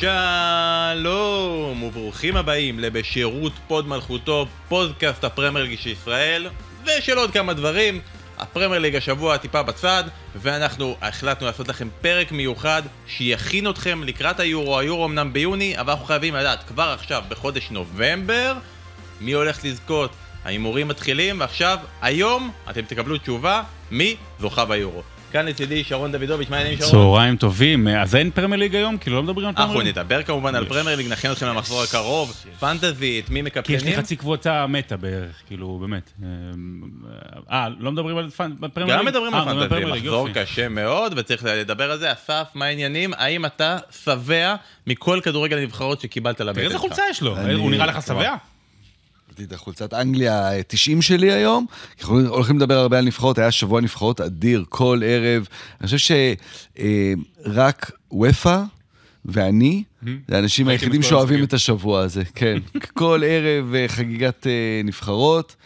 שלום וברוכים הבאים לבשירות פוד מלכותו, פודקאסט הפרמייר ליג של ישראל ושל עוד כמה דברים. הפרמייר ליג השבוע טיפה בצד ואנחנו החלטנו לעשות לכם פרק מיוחד שיכין אתכם לקראת היורו, היורו אמנם ביוני אבל אנחנו חייבים לדעת כבר עכשיו בחודש נובמבר מי הולך לזכות, ההימורים מתחילים ועכשיו היום אתם תקבלו תשובה מי זוכה ביורו. כאן לצידי שרון דוידוביץ', מה העניינים שרון? צהריים טובים, אז אין פרמייר ליג היום? כאילו לא מדברים על פרמייר ליג? אנחנו נדבר כמובן על פרמייר ליג, נכין אתכם למחזור הקרוב, פנטזי, את מי מקפטנים? כי יש לי חצי קבוצה מתה בערך, כאילו, באמת. אמ, אה, לא מדברים על אה, פרמייר ליג? גם מדברים על פנטזי, מחזור קשה מאוד, וצריך לדבר על זה. אסף, מה העניינים? האם אתה שבע מכל כדורגל הנבחרות שקיבלת לבית שלך? איזה חולצה יש לו? הוא נראה לך שבע? הבאתי את החולצת אנגליה 90 שלי היום. הולכים לדבר הרבה על נבחרות, היה שבוע נבחרות אדיר כל ערב. אני חושב שרק אה, ופא ואני, mm-hmm. זה האנשים היחידים שאוהבים את השבוע הזה, כן. כל ערב אה, חגיגת אה, נבחרות.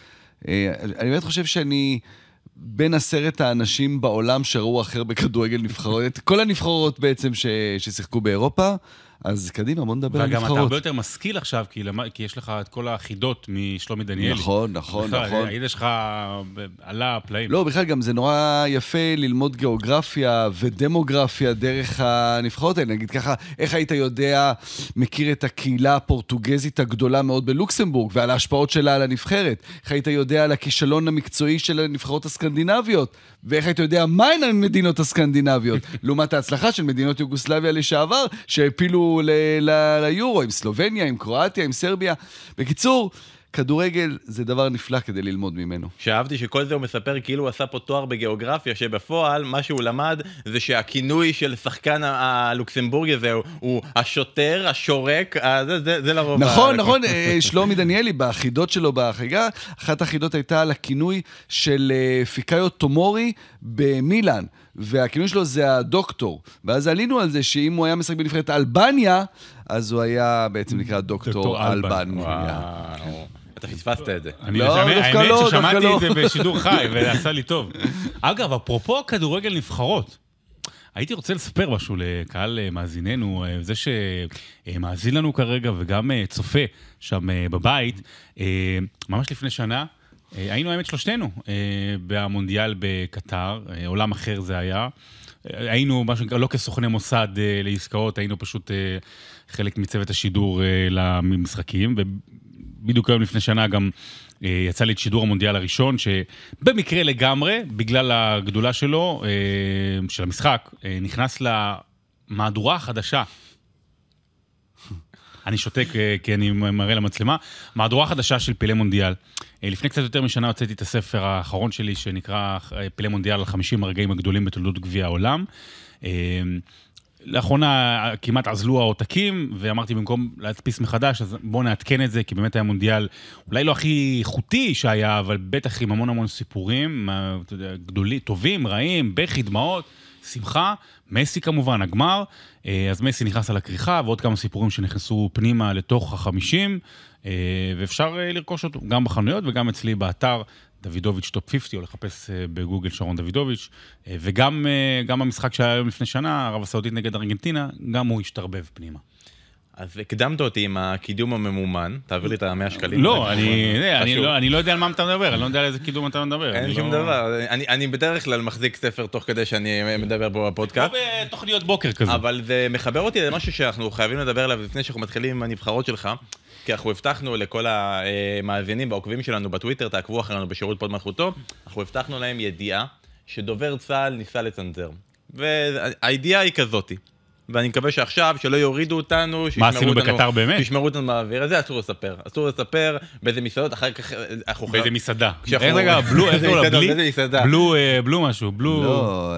אה, אני באמת חושב שאני... בין עשרת האנשים בעולם שראו אחר בכדורגל נבחרות, כל הנבחרות בעצם ש, ששיחקו באירופה. אז קדימה, בוא נדבר על נבחרות. וגם אתה הרבה יותר משכיל עכשיו, כי, למ... כי יש לך את כל החידות משלומי דניאלי. נכון, נכון, בכלל, נכון. הידע שלך עלה הפלאים. לא, בכלל גם זה נורא יפה ללמוד גיאוגרפיה ודמוגרפיה דרך הנבחרות האלה. נגיד ככה, איך היית יודע, מכיר את הקהילה הפורטוגזית הגדולה מאוד בלוקסמבורג ועל ההשפעות שלה על הנבחרת? איך היית יודע על הכישלון המקצועי של הנבחרות הסקנדינביות? ואיך היית יודע מהן המדינות הסקנדינביות? לעומת ההצלחה של מדינות יוגוסלביה לשעבר, שהפילו ליורו, עם סלובניה, עם קרואטיה, עם סרביה. בקיצור, כדורגל זה דבר נפלא כדי ללמוד ממנו. שאהבתי שכל זה הוא מספר כאילו הוא עשה פה תואר בגיאוגרפיה, שבפועל מה שהוא למד זה שהכינוי של שחקן הלוקסמבורגי הזה הוא השוטר, השורק, זה, זה, זה לרוב... נכון, ה... נכון, אה, שלומי דניאלי, בחידות שלו בחגיגה, אחת החידות הייתה על הכינוי של אה, פיקאיו טומורי במילאן. והכינוי שלו זה הדוקטור. ואז עלינו על זה שאם הוא היה משחק בנבחרת אלבניה, אז הוא היה בעצם נקרא דוקטור אלבניה. אתה פספסת את זה. אני לא, דווקא לא. האמת ששמעתי את לא. זה בשידור חי, ועשה לי טוב. אגב, אפרופו כדורגל נבחרות, הייתי רוצה לספר משהו לקהל אה, מאזיננו, אה, זה שמאזין לנו כרגע וגם אה, צופה שם בבית, ממש לפני שנה, אה, היינו האמת שלושתנו אה, במונדיאל בקטר, אה, עולם אחר זה היה. היינו, מה שנקרא, לא כסוכני מוסד לעסקאות, היינו פשוט חלק מצוות השידור למשחקים, ובדיוק היום לפני שנה גם יצא לי את שידור המונדיאל הראשון, שבמקרה לגמרי, בגלל הגדולה שלו, של המשחק, נכנס למהדורה החדשה אני שותק אה, כי אני מראה למצלמה. מהדורה חדשה של פלאי מונדיאל. אה, לפני קצת יותר משנה הוצאתי את הספר האחרון שלי, שנקרא אה, פלאי מונדיאל, על 50 הרגעים הגדולים בתולדות גביע העולם. לאחרונה כמעט עזלו העותקים, ואמרתי במקום להדפיס מחדש, אז בואו נעדכן את זה, כי באמת היה מונדיאל אולי לא הכי איכותי שהיה, אבל בטח עם המון המון סיפורים, גדולים, טובים, רעים, בכי, דמעות. שמחה, מסי כמובן, הגמר, אה, אז מסי נכנס על הכריכה ועוד כמה סיפורים שנכנסו פנימה לתוך החמישים, אה, ואפשר אה, לרכוש אותו גם בחנויות וגם אצלי באתר. דוידוביץ' טופ 50, או לחפש בגוגל שרון דוידוביץ', וגם המשחק שהיה היום לפני שנה, ערב הסעודית נגד ארגנטינה, גם הוא השתרבב פנימה. אז הקדמת אותי עם הקידום הממומן, תעביר לי את המאה שקלים. לא, לא, אני לא יודע על מה אתה מדבר, אני לא יודע על איזה קידום אתה מדבר. אין שום לא- דבר, אני בדרך כלל מחזיק ספר תוך כדי שאני מדבר פה בפודקאסט. כמו לא בתוכניות בוקר כזה. אבל זה מחבר אותי למשהו שאנחנו חייבים לדבר עליו לפני שאנחנו מתחילים עם הנבחרות שלך, כי אנחנו הבטחנו לכל המאזינים והעוקבים שלנו בטוויטר, תעקבו אחרינו בשירות פוד מלכותו, אנחנו הבטחנו להם ידיעה שדובר צה"ל ניסה לצנזר. והידיעה היא כזאתי. ואני מקווה שעכשיו, שלא יורידו אותנו, שישמרו אותנו... מה עשינו בקטר באמת? שישמרו אותנו באוויר, הזה, אסור לספר. אסור לספר באיזה מסעדות, אחר כך אה, אנחנו... באיזה מסעדה. איך רגע, בלו, איך קוראים לה? בלו, אה, בלו משהו, בלו... לא,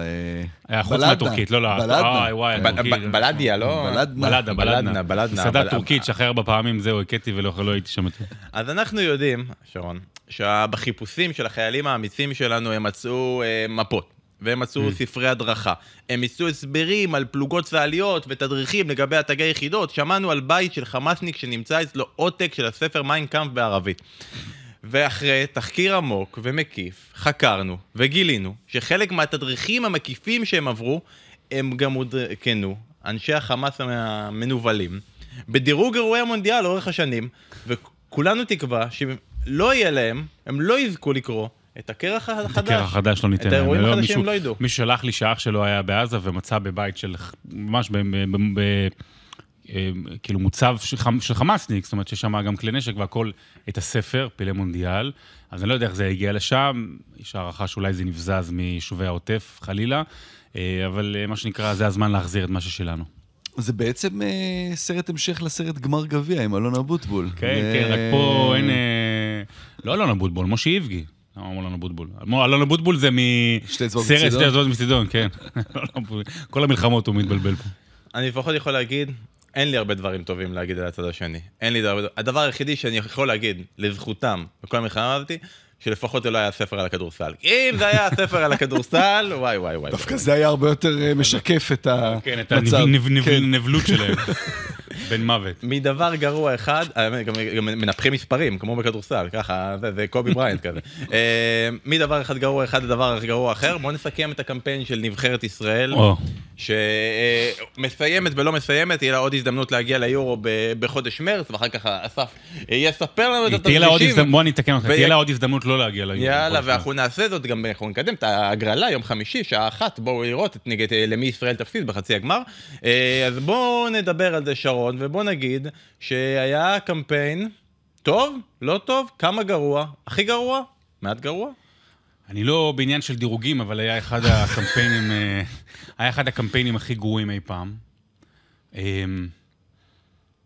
אה, חוץ מהטורקית, לא, לא. בלדנה. בלדיה, לא? בלדנה, בלדנה. בלדנה, מסעדה טורקית שאחרי ארבע פעמים, זהו, הכיתי ולא לא הייתי שם יותר. אז אנחנו יודעים, שרון, שבחיפושים של החיילים האמיצים שלנו הם מצאו מפות. והם עשו mm. ספרי הדרכה. הם עשו הסברים על פלוגות צה"ליות ותדריכים לגבי התגי יחידות. שמענו על בית של חמאסניק שנמצא אצלו עותק של הספר מיינקאמפ בערבית. ואחרי תחקיר עמוק ומקיף, חקרנו וגילינו שחלק מהתדריכים המקיפים שהם עברו, הם גם עודכנו, אנשי החמאס המנוולים, בדירוג אירועי המונדיאל לאורך השנים, וכולנו תקווה שלא יהיה להם, הם לא יזכו לקרוא את הקרח החדש. את הקרח החדש לא ניתן להם. את האירועים החדשים מישהו, לא ידעו. מי שלח לי שאח שלו היה בעזה ומצא בבית של ממש ב... ב, ב ב אה, כאילו מוצב של, חמאסניק, זאת אומרת ששמע גם כלי נשק והכל, את הספר, פילי מונדיאל. אז אני לא יודע איך זה הגיע לשם, יש הערכה שאולי זה נבזז מיישובי העוטף, חלילה, אה, אבל אה, מה שנקרא, זה הזמן להחזיר את מה ששלנו. זה בעצם אה, סרט המשך לסרט גמר גביע עם אלון אבוטבול. כן, אה... כן, רק פה אין... אה... לא אלון אבוטבול, משה איבגי. אמרו לנו בוטבול? אמרו, אלון בוטבול זה מסרט שתי אצבעות מצידון, כן. כל המלחמות הוא מתבלבל פה. אני לפחות יכול להגיד, אין לי הרבה דברים טובים להגיד על הצד השני. אין לי דבר... הדבר היחידי שאני יכול להגיד לזכותם בכל המלחמה הזאתי, שלפחות זה לא היה ספר על הכדורסל. אם זה היה ספר על הכדורסל, וואי וואי וואי. דווקא זה היה הרבה יותר אה, משקף את המצב. כן, את הנבלות כן. שלהם. בן מוות. מדבר גרוע אחד, אה, גם, מנפחים מספרים, כמו בכדורסל, ככה, זה, זה קובי בריינד כזה. אה, מדבר אחד גרוע אחד לדבר גרוע אחר, בואו נסכם את הקמפיין של נבחרת ישראל. Oh. שמסיימת ולא מסיימת, תהיה לה עוד הזדמנות להגיע ליורו בחודש מרץ, ואחר כך אסף יספר לנו את התרחישים. בוא אני אתקן אותך, תהיה לה עוד הזדמנות לא להגיע ליורו. יאללה, ואנחנו נעשה זאת גם, אנחנו נקדם את ההגרלה יום חמישי, שעה אחת, בואו לראות נגד אה, למי ישראל תפסיד בחצי הגמר. אה, אז בואו נדבר על זה, שרון, ובואו נגיד שהיה קמפיין, טוב, לא טוב, כמה גרוע, הכי גרוע, מעט גרוע. אני לא בעניין של דירוגים, אבל היה אחד הקמפיינים, אה, היה אחד הקמפיינים הכי גרועים אי פעם. אמ,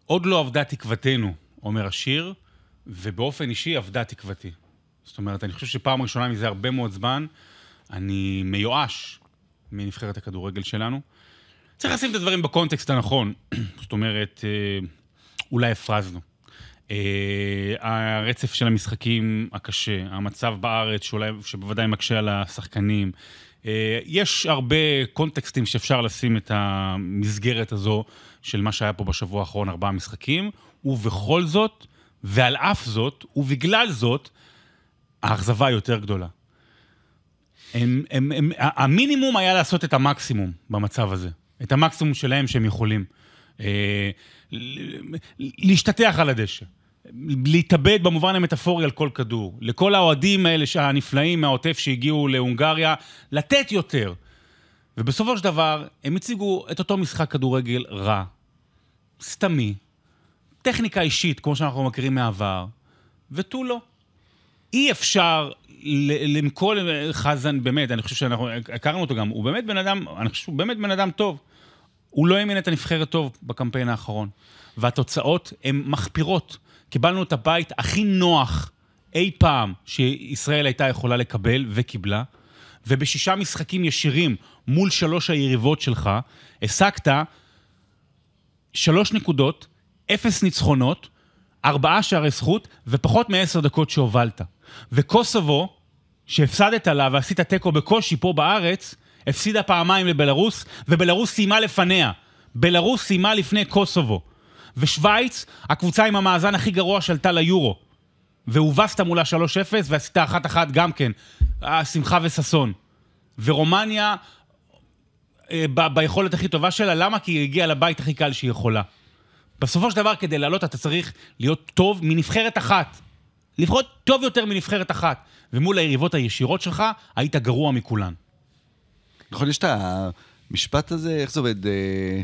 עוד לא אבדה תקוותנו, אומר השיר, ובאופן אישי אבדה תקוותי. זאת אומרת, אני חושב שפעם ראשונה מזה הרבה מאוד זמן, אני מיואש מנבחרת הכדורגל שלנו. צריך לשים את הדברים בקונטקסט הנכון. זאת אומרת, אה, אולי הפרזנו. אה, הרצף של המשחקים הקשה, המצב בארץ שאולי, שבוודאי מקשה על השחקנים. אה, יש הרבה קונטקסטים שאפשר לשים את המסגרת הזו של מה שהיה פה בשבוע האחרון, ארבעה משחקים, ובכל זאת, ועל אף זאת, ובגלל זאת, האכזבה יותר גדולה. הם, הם, הם, המינימום היה לעשות את המקסימום במצב הזה, את המקסימום שלהם שהם יכולים. אה, להשתטח על הדשא. להתאבד במובן המטאפורי על כל כדור. לכל האוהדים האלה הנפלאים מהעוטף שהגיעו להונגריה, לתת יותר. ובסופו של דבר, הם הציגו את אותו משחק כדורגל רע, סתמי, טכניקה אישית, כמו שאנחנו מכירים מהעבר, ותו לא. אי אפשר למכור חזן, באמת, אני חושב שאנחנו הכרנו אותו גם, הוא באמת בן אדם, אני חושב שהוא באמת בן אדם טוב. הוא לא האמין את הנבחרת טוב בקמפיין האחרון, והתוצאות הן מחפירות. קיבלנו את הבית הכי נוח אי פעם שישראל הייתה יכולה לקבל וקיבלה, ובשישה משחקים ישירים מול שלוש היריבות שלך, הסקת שלוש נקודות, אפס ניצחונות, ארבעה שערי זכות ופחות מעשר דקות שהובלת. וקוסובו, שהפסדת לה ועשית תיקו בקושי פה בארץ, הפסידה פעמיים לבלרוס, ובלרוס סיימה לפניה. בלרוס סיימה לפני קוסובו. ושווייץ, הקבוצה עם המאזן הכי גרוע שעלתה ליורו. והובסת מולה 3-0 ועשית אחת אחת גם כן. שמחה וששון. ורומניה, אה, ב- ביכולת הכי טובה שלה, למה? כי היא הגיעה לבית הכי קל שהיא יכולה. בסופו של דבר, כדי לעלות אתה צריך להיות טוב מנבחרת אחת. לפחות טוב יותר מנבחרת אחת. ומול היריבות הישירות שלך, היית גרוע מכולן. נכון, יש את ה... המשפט הזה, איך זה עובד? אה,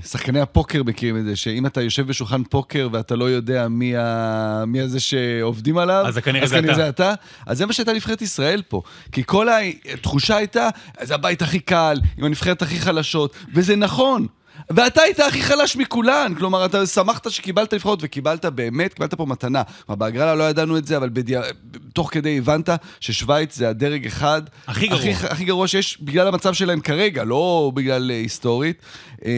שחקני הפוקר מכירים את זה, שאם אתה יושב בשולחן פוקר ואתה לא יודע מי, ה... מי הזה שעובדים עליו, אז, אז כנראה זה, זה אתה. אז זה מה שהייתה נבחרת ישראל פה. כי כל התחושה הייתה, זה הבית הכי קל, עם הנבחרת הכי חלשות, וזה נכון. ואתה היית הכי חלש מכולן, כלומר, אתה שמחת שקיבלת נבחרות, וקיבלת באמת, קיבלת פה מתנה. כלומר, בהגרלה לא ידענו את זה, אבל בדיע... תוך כדי הבנת ששווייץ זה הדרג אחד... הכי גרוע. הכי, הכי גרוע שיש, בגלל המצב שלהם כרגע, לא בגלל אה, היסטורית. אמ,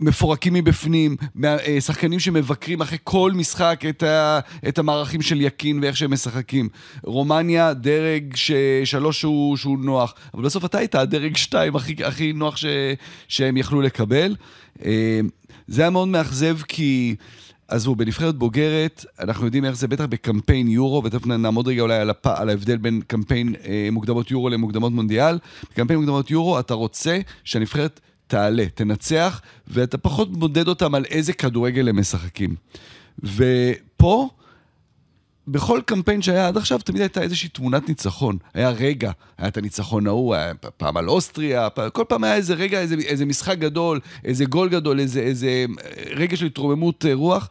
מפורקים מבפנים, אה, שחקנים שמבקרים אחרי כל משחק את, ה, את המערכים של יקין ואיך שהם משחקים. רומניה, דרג ש, שלוש שהוא, שהוא נוח, אבל בסוף אתה היית הדרג שתיים הכי, הכי נוח ש, שהם יכלו לקבל. אה, זה היה מאוד מאכזב כי... עזבו, בנבחרת בוגרת, אנחנו יודעים איך זה, בטח בקמפיין יורו, ותכף נעמוד רגע אולי על, הפ... על ההבדל בין קמפיין אה, מוקדמות יורו למוקדמות מונדיאל. בקמפיין מוקדמות יורו אתה רוצה שהנבחרת תעלה, תנצח, ואתה פחות מודד אותם על איזה כדורגל הם משחקים. ופה, בכל קמפיין שהיה עד עכשיו, תמיד הייתה איזושהי תמונת ניצחון. היה רגע, היה את הניצחון ההוא, היה פעם על אוסטריה, פעם, כל פעם היה איזה רגע, איזה, איזה משחק גדול, איזה גול גדול, איזה, איזה אה, רגע של התרוממות אה, רוח.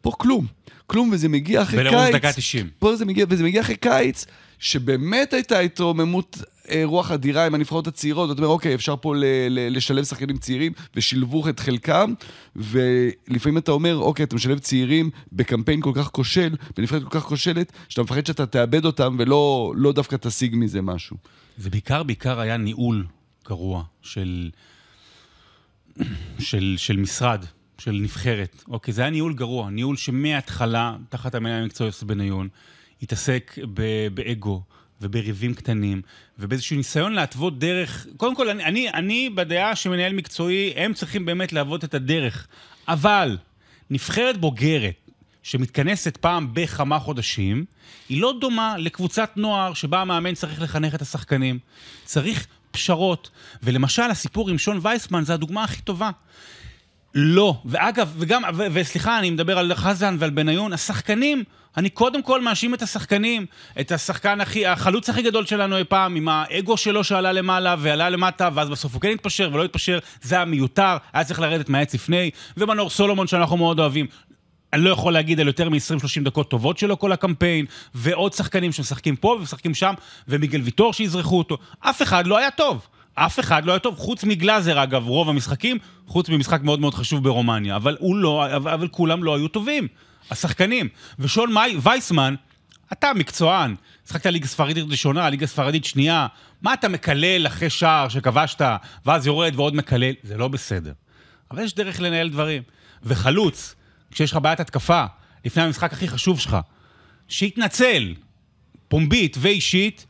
פה כלום. כלום, וזה מגיע אחרי קיץ. ולרוב דקה 90. פה זה מגיע, וזה מגיע אחרי קיץ, שבאמת הייתה התרוממות אה, רוח אדירה עם הנבחרות הצעירות, אתה אומר, אוקיי, אפשר פה ל- ל- לשלב שחקנים צעירים, ושילבו את חלקם, ולפעמים אתה אומר, אוקיי, אתה משלב צעירים בקמפיין כל כך כושל, בנבחרת כל כך כושלת, שאתה מפחד שאתה תאבד אותם, ולא לא דווקא תשיג מזה משהו. זה בעיקר, בעיקר היה ניהול גרוע של, של, של משרד. של נבחרת. אוקיי, זה היה ניהול גרוע, ניהול שמההתחלה, תחת המנהל המקצועי יוסף בניון, התעסק ב- באגו, ובריבים קטנים, ובאיזשהו ניסיון להתוות דרך. קודם כל, אני, אני, אני בדעה שמנהל מקצועי, הם צריכים באמת להוות את הדרך. אבל נבחרת בוגרת, שמתכנסת פעם בכמה חודשים, היא לא דומה לקבוצת נוער שבה המאמן צריך לחנך את השחקנים. צריך פשרות. ולמשל, הסיפור עם שון וייסמן זה הדוגמה הכי טובה. לא. ואגב, וגם, ו- וסליחה, אני מדבר על חזן ועל בניון, השחקנים אני קודם כל מאשים את השחקנים, את השחקן הכי, החלוץ הכי גדול שלנו אי פעם, עם האגו שלו שעלה למעלה ועלה למטה, ואז בסוף הוא כן התפשר ולא התפשר, זה היה מיותר, היה צריך לרדת מהעץ לפני, ומנור סולומון שאנחנו מאוד אוהבים. אני לא יכול להגיד על יותר מ-20-30 דקות טובות שלו כל הקמפיין, ועוד שחקנים שמשחקים פה ומשחקים שם, ומיגל ויטור שיזרחו אותו. אף אחד לא היה טוב. אף אחד לא היה טוב, חוץ מגלאזר אגב, רוב המשחקים, חוץ ממשחק מאוד מאוד חשוב ברומניה. אבל הוא לא, אבל כולם לא היו טובים. השחקנים. ושון מי, וייסמן, אתה מקצוען, שחקת ליגה ספרדית ראשונה, ליגה ספרדית שנייה, מה אתה מקלל אחרי שער שכבשת, ואז יורד ועוד מקלל? זה לא בסדר. אבל יש דרך לנהל דברים. וחלוץ, כשיש לך בעיית התקפה, לפני המשחק הכי חשוב שלך, שיתנצל, פומבית ואישית,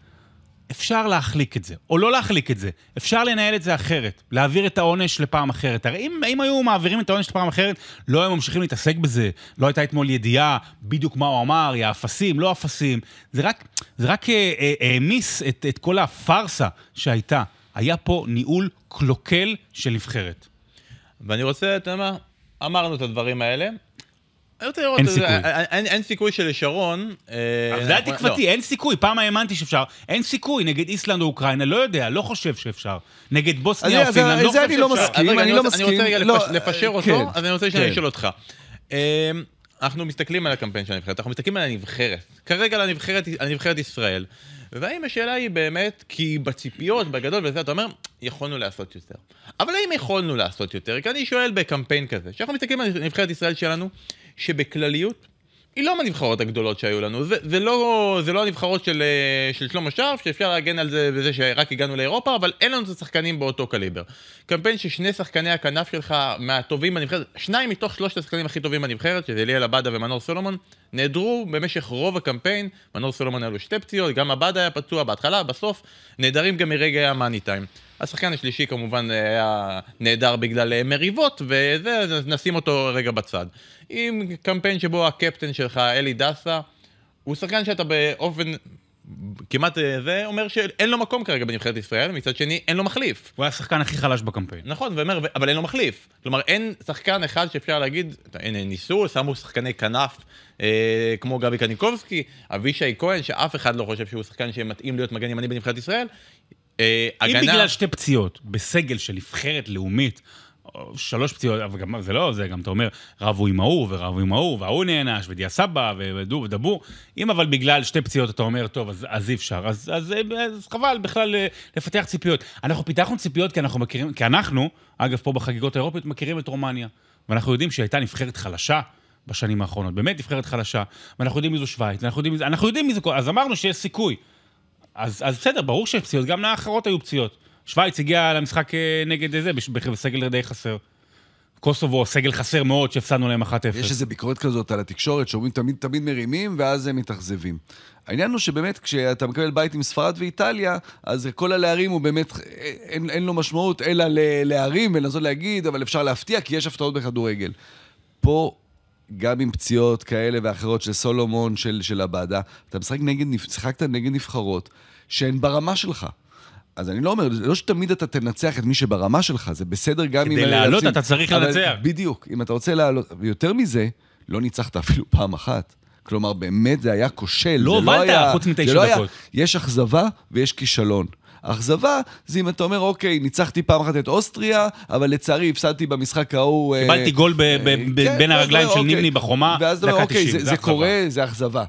אפשר להחליק את זה, או לא להחליק את זה. אפשר לנהל את זה אחרת, להעביר את העונש לפעם אחרת. הרי אם, אם היו מעבירים את העונש לפעם אחרת, לא היו ממשיכים להתעסק בזה. לא הייתה אתמול ידיעה בדיוק מה הוא אמר, יא אפסים, לא אפסים. זה רק, זה רק אה, אה, העמיס את, את כל הפארסה שהייתה. היה פה ניהול קלוקל של נבחרת. ואני רוצה, אתה יודע מה? אמרנו את הדברים האלה, אין סיכוי. אה, אה, אין, סיכוי שלשרון... אה, אבל זה היה תקוותי, לא. אין סיכוי, פעם האמנתי שאפשר. אין סיכוי, נגד איסלנד או אוקראינה, לא יודע, לא חושב שאפשר. נגד בוסניה או פינלנד, לא חושב שאפשר. אני לא מסכים, אני לא מסכים. אני רוצה רגע לא, לפשר אותו, כן, אז אני רוצה שאני כן. אשאל אותך. אמ, אנחנו מסתכלים על הקמפיין של הנבחרת, אנחנו מסתכלים על הנבחרת. כרגע על הנבחרת ישראל. והאם השאלה היא באמת, כי בציפיות, בגדול וזה, אתה אומר, יכולנו לעשות יותר. אבל האם יכולנו לעשות יותר? כי אני שואל בקמפיין כזה, כשאנחנו מסתכלים על נבחרת ישראל שלנו, שבכלליות, היא לא מהנבחרות הגדולות שהיו לנו, זה, זה, לא, זה לא הנבחרות של, אה, של שלמה שרף, שאפשר להגן על זה בזה שרק הגענו לאירופה, אבל אין לנו את השחקנים באותו קליבר. קמפיין ששני שחקני הכנף שלך מהטובים בנבחרת, שניים מתוך שלושת השחקנים הכי טובים בנבחרת, שזה אליאל עבדה ומנור סולומון, נעדרו במשך רוב הקמפיין, מנור סולומון היו לו שתי פציעות, גם עבדה היה פצוע בהתחלה, בסוף, נעדרים גם מרגע המאני טיים. השחקן השלישי כמובן אה, היה נהדר בגלל אה, מריבות, וזה, נשים אותו רגע בצד. עם קמפיין שבו הקפטן שלך, אלי דסה, הוא שחקן שאתה באופן כמעט אה, זה אומר שאין לו מקום כרגע בנבחרת ישראל, מצד שני אין לו מחליף. הוא היה השחקן הכי חלש בקמפיין. נכון, ואומר, אבל אין לו מחליף. כלומר, אין שחקן אחד שאפשר להגיד, הנה ניסו, שמו שחקני כנף אה, כמו גבי קניקובסקי, אבישי כהן, שאף אחד לא חושב שהוא שחקן שמתאים להיות מגן ימני בנבחרת ישראל, אה, הגנה... אם בגלל שתי פציעות, בסגל של נבחרת לאומית, שלוש פציעות, אבל גם, זה לא זה, גם אתה אומר, רבו עם ההוא, ורבו עם ההוא, וההוא נענש, ודיא סבא, ודו ודבו, אם אבל בגלל שתי פציעות אתה אומר, טוב, אז, אז אי אפשר, אז, אז, אה, אז חבל בכלל אה, לפתח ציפיות. אנחנו פיתחנו ציפיות כי אנחנו מכירים, כי אנחנו, אגב, פה בחגיגות האירופיות, מכירים את רומניה. ואנחנו יודעים שהיא הייתה נבחרת חלשה, בשנים האחרונות. באמת נבחרת חלשה, ואנחנו יודעים מי זו שווייץ, ואנחנו יודעים, אנחנו יודעים מי זה, אז אמרנו שיש סיכוי. אז, אז בסדר, ברור שיש פציעות, גם לאחרות היו פציעות. שווייץ הגיע למשחק אה, נגד זה, בסגל די חסר. קוסובו, סגל חסר מאוד שהפסדנו להם 1-0. יש איזו ביקורת כזאת על התקשורת, שאומרים תמיד תמיד מרימים, ואז הם מתאכזבים. העניין הוא שבאמת, כשאתה מקבל בית עם ספרד ואיטליה, אז כל הלהרים הוא באמת, אה, אין, אין לו משמעות אלא להרים ולנסות להגיד, אבל אפשר להפתיע, כי יש הפתעות בכדורגל. פה גם עם פציעות כאלה ואחרות של סולומון, של, של הבאדה, אתה משחק נגד, שיחקת נגד נבחרות שהן ברמה שלך. אז אני לא אומר, לא שתמיד אתה תנצח את מי שברמה שלך, זה בסדר גם אם... כדי לעלות אתה צריך אבל, לנצח. בדיוק, אם אתה רוצה לעלות, ויותר מזה, לא ניצחת אפילו פעם אחת. כלומר, באמת זה היה כושל. לא, לא הובלת, לא חוץ מתשע לא דקות. היה, יש אכזבה ויש כישלון. אכזבה זה אם אתה אומר, אוקיי, ניצחתי פעם אחת את אוסטריה, אבל לצערי הפסדתי במשחק ההוא... אה, קיבלתי גול אה, כן, בין הרגליים של נימני אוקיי. בחומה, דקה 90. ואז אתה אומר, אוקיי, זה קורה, זה אכזבה.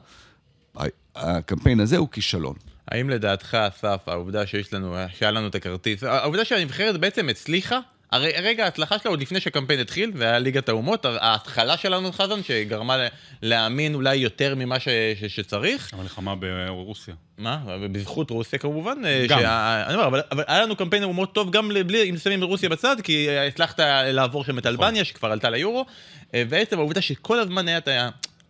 הקמפיין הזה הוא כישלון. האם לדעתך, אסף, העובדה שיש לנו, שהיה לנו את הכרטיס, העובדה שהנבחרת בעצם הצליחה הרי רגע ההצלחה שלה עוד לפני שהקמפיין התחיל, והיה ליגת האומות, ההתחלה של אלון חזן שגרמה להאמין אולי יותר ממה ש, ש, שצריך. המלחמה ברוסיה. מה? בזכות רוסיה כמובן. אה, גם. שה... אני אומר, אבל, אבל היה לנו קמפיין אומות טוב גם לבלי, אם שמים רוסיה בצד, כי אה, הצלחת לעבור שם את נכון. אלבניה, שכבר עלתה ליורו, אה, ועצם העובדה שכל הזמן היה את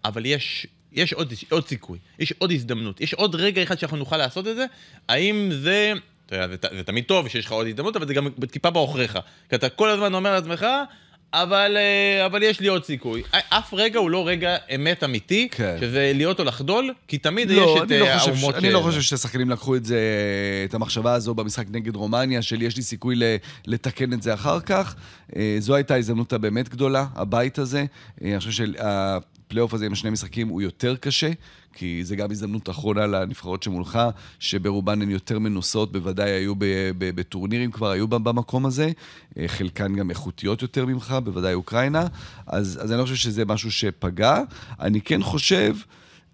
אבל יש יש עוד, עוד סיכוי, יש עוד הזדמנות, יש עוד רגע אחד שאנחנו נוכל לעשות את זה. האם זה זה תמיד טוב שיש לך עוד הזדמנות, אבל זה גם טיפה בעוכריך. כי אתה כל הזמן אומר לעצמך, אבל, אה, אבל יש לי עוד סיכוי. אף רגע הוא לא רגע אמת אמיתי, כן. שזה להיות או לחדול, כי תמיד לא, יש את לא אה, האומות... אני ש... לא אה, חושב שהשחקנים לקחו את זה, את המחשבה הזו במשחק נגד רומניה, של יש לי סיכוי לתקן את זה אחר כך. זו הייתה ההזדמנות הבאמת גדולה, הבית הזה. אני חושב שהפלייאוף הזה עם שני משחקים הוא יותר קשה. כי זה גם הזדמנות אחרונה לנבחרות שמולך, שברובן הן יותר מנוסות, בוודאי היו בטורנירים כבר, היו במקום הזה, אה, חלקן גם איכותיות יותר ממך, בוודאי אוקראינה, אז, אז אני לא חושב שזה משהו שפגע. אני כן חושב...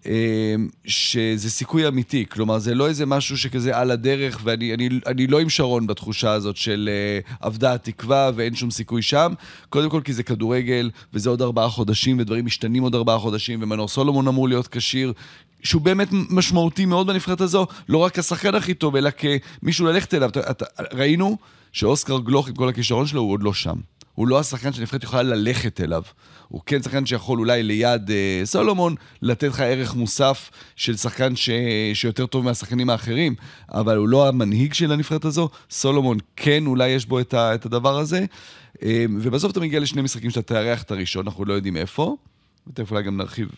אמ, שזה סיכוי אמיתי, כלומר זה לא איזה משהו שכזה על הדרך, ואני אני, אני לא עם שרון בתחושה הזאת של אה, אבדה התקווה ואין שום סיכוי שם, קודם כל כי זה כדורגל, וזה עוד ארבעה חודשים, ודברים משתנים עוד ארבעה חודשים, ומנור סולומון אמור להיות כשיר, שהוא באמת משמעותי מאוד בנבחרת הזו, לא רק השחקן הכי טוב, אלא כמישהו ללכת אליו. אתה, אתה, ראינו שאוסקר גלוך, עם כל הכישרון שלו, הוא עוד לא שם. הוא לא השחקן שנבחרת יכולה ללכת אליו. הוא כן שחקן שיכול אולי ליד אה, סולומון לתת לך ערך מוסף של שחקן ש... שיותר טוב מהשחקנים האחרים, אבל הוא לא המנהיג של הנבחרת הזו. סולומון כן, אולי יש בו את, ה... את הדבר הזה. אה, ובסוף אתה מגיע לשני משחקים שאתה תארח את הראשון, אנחנו לא יודעים איפה. ותכף אולי גם נרחיב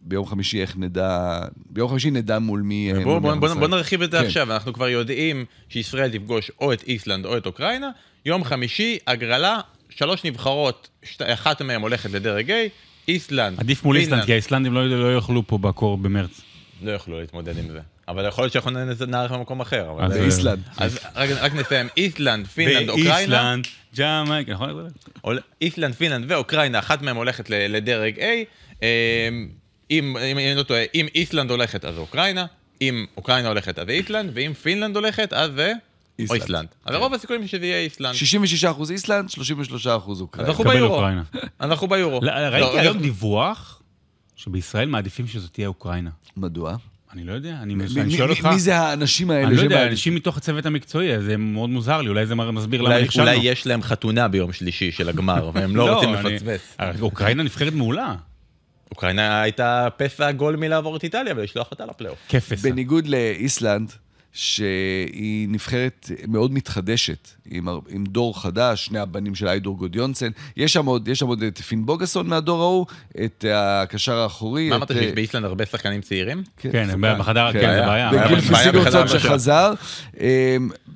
ביום חמישי איך נדע, ביום חמישי נדע מול מי... בוא, אה, מול בוא, בוא, בוא נרחיב את זה כן. עכשיו, אנחנו כבר יודעים שישראל תפגוש או את איסלנד או את אוקראינה, יום חמישי, הגרלה, שלוש נבחרות, שת, אחת מהן הולכת לדרג A, איסלנד. עדיף מול איסלנד, כי האיסלנדים לא, לא יאכלו פה בקור במרץ. לא יוכלו להתמודד עם זה. אבל יכול להיות שאנחנו נערך במקום אחר. אז זה אה, איסלנד. אז רק נסיים, איסלנד, פינלנד, אוקראינה. באיסלנד, ג'מאיקה, נכון? איסלנד, פינלנד ואוקראינה, אחת מהן הולכת לדרג A. אה, אם אני לא טועה, אם איסלנד הולכת אז אוקראינה, אם אוקראינה הולכת אז איסלנד, ואם פינלנד הולכת אז זה... איסלנד. או איסלנד. אז כן. רוב הסיכויים שזה יהיה איסלנד. 66% אחוז איסלנד, 33% אחוז אוקראינה. אנחנו ביורו. אנחנו לא, ביורו. ראיתי לא, היום לא. דיווח שבישראל מעדיפים שזאת תהיה אוקראינה. מדוע? אני לא יודע, אני שואל אותך... מי זה האנשים האלה? אני לא יודע, אנשים מתוך הצוות המקצועי, זה מאוד מוזר לי, אולי זה מסביר למה נכשלנו. אולי יש להם חתונה ביום שלישי של הגמר, והם לא רוצים לפצבץ. אוקראינה נבחרת מעולה. אוקראינה הייתה פסע גול מלעבור את איטליה ולשלוח אותה לפלייאוף. כפס. בניגוד לאיסלנד, שהיא נבחרת מאוד מתחדשת, עם, עם דור חדש, שני הבנים של איידור גודיונסן. יש שם עוד, יש שם עוד את פין בוגסון מהדור ההוא, את הקשר האחורי. מה אמרת שיש אה, באיסלנד הרבה שחקנים צעירים? כן, כן בחדר, כן, זה בעיה. בגיל פיסיגורצון שחזר. אמ,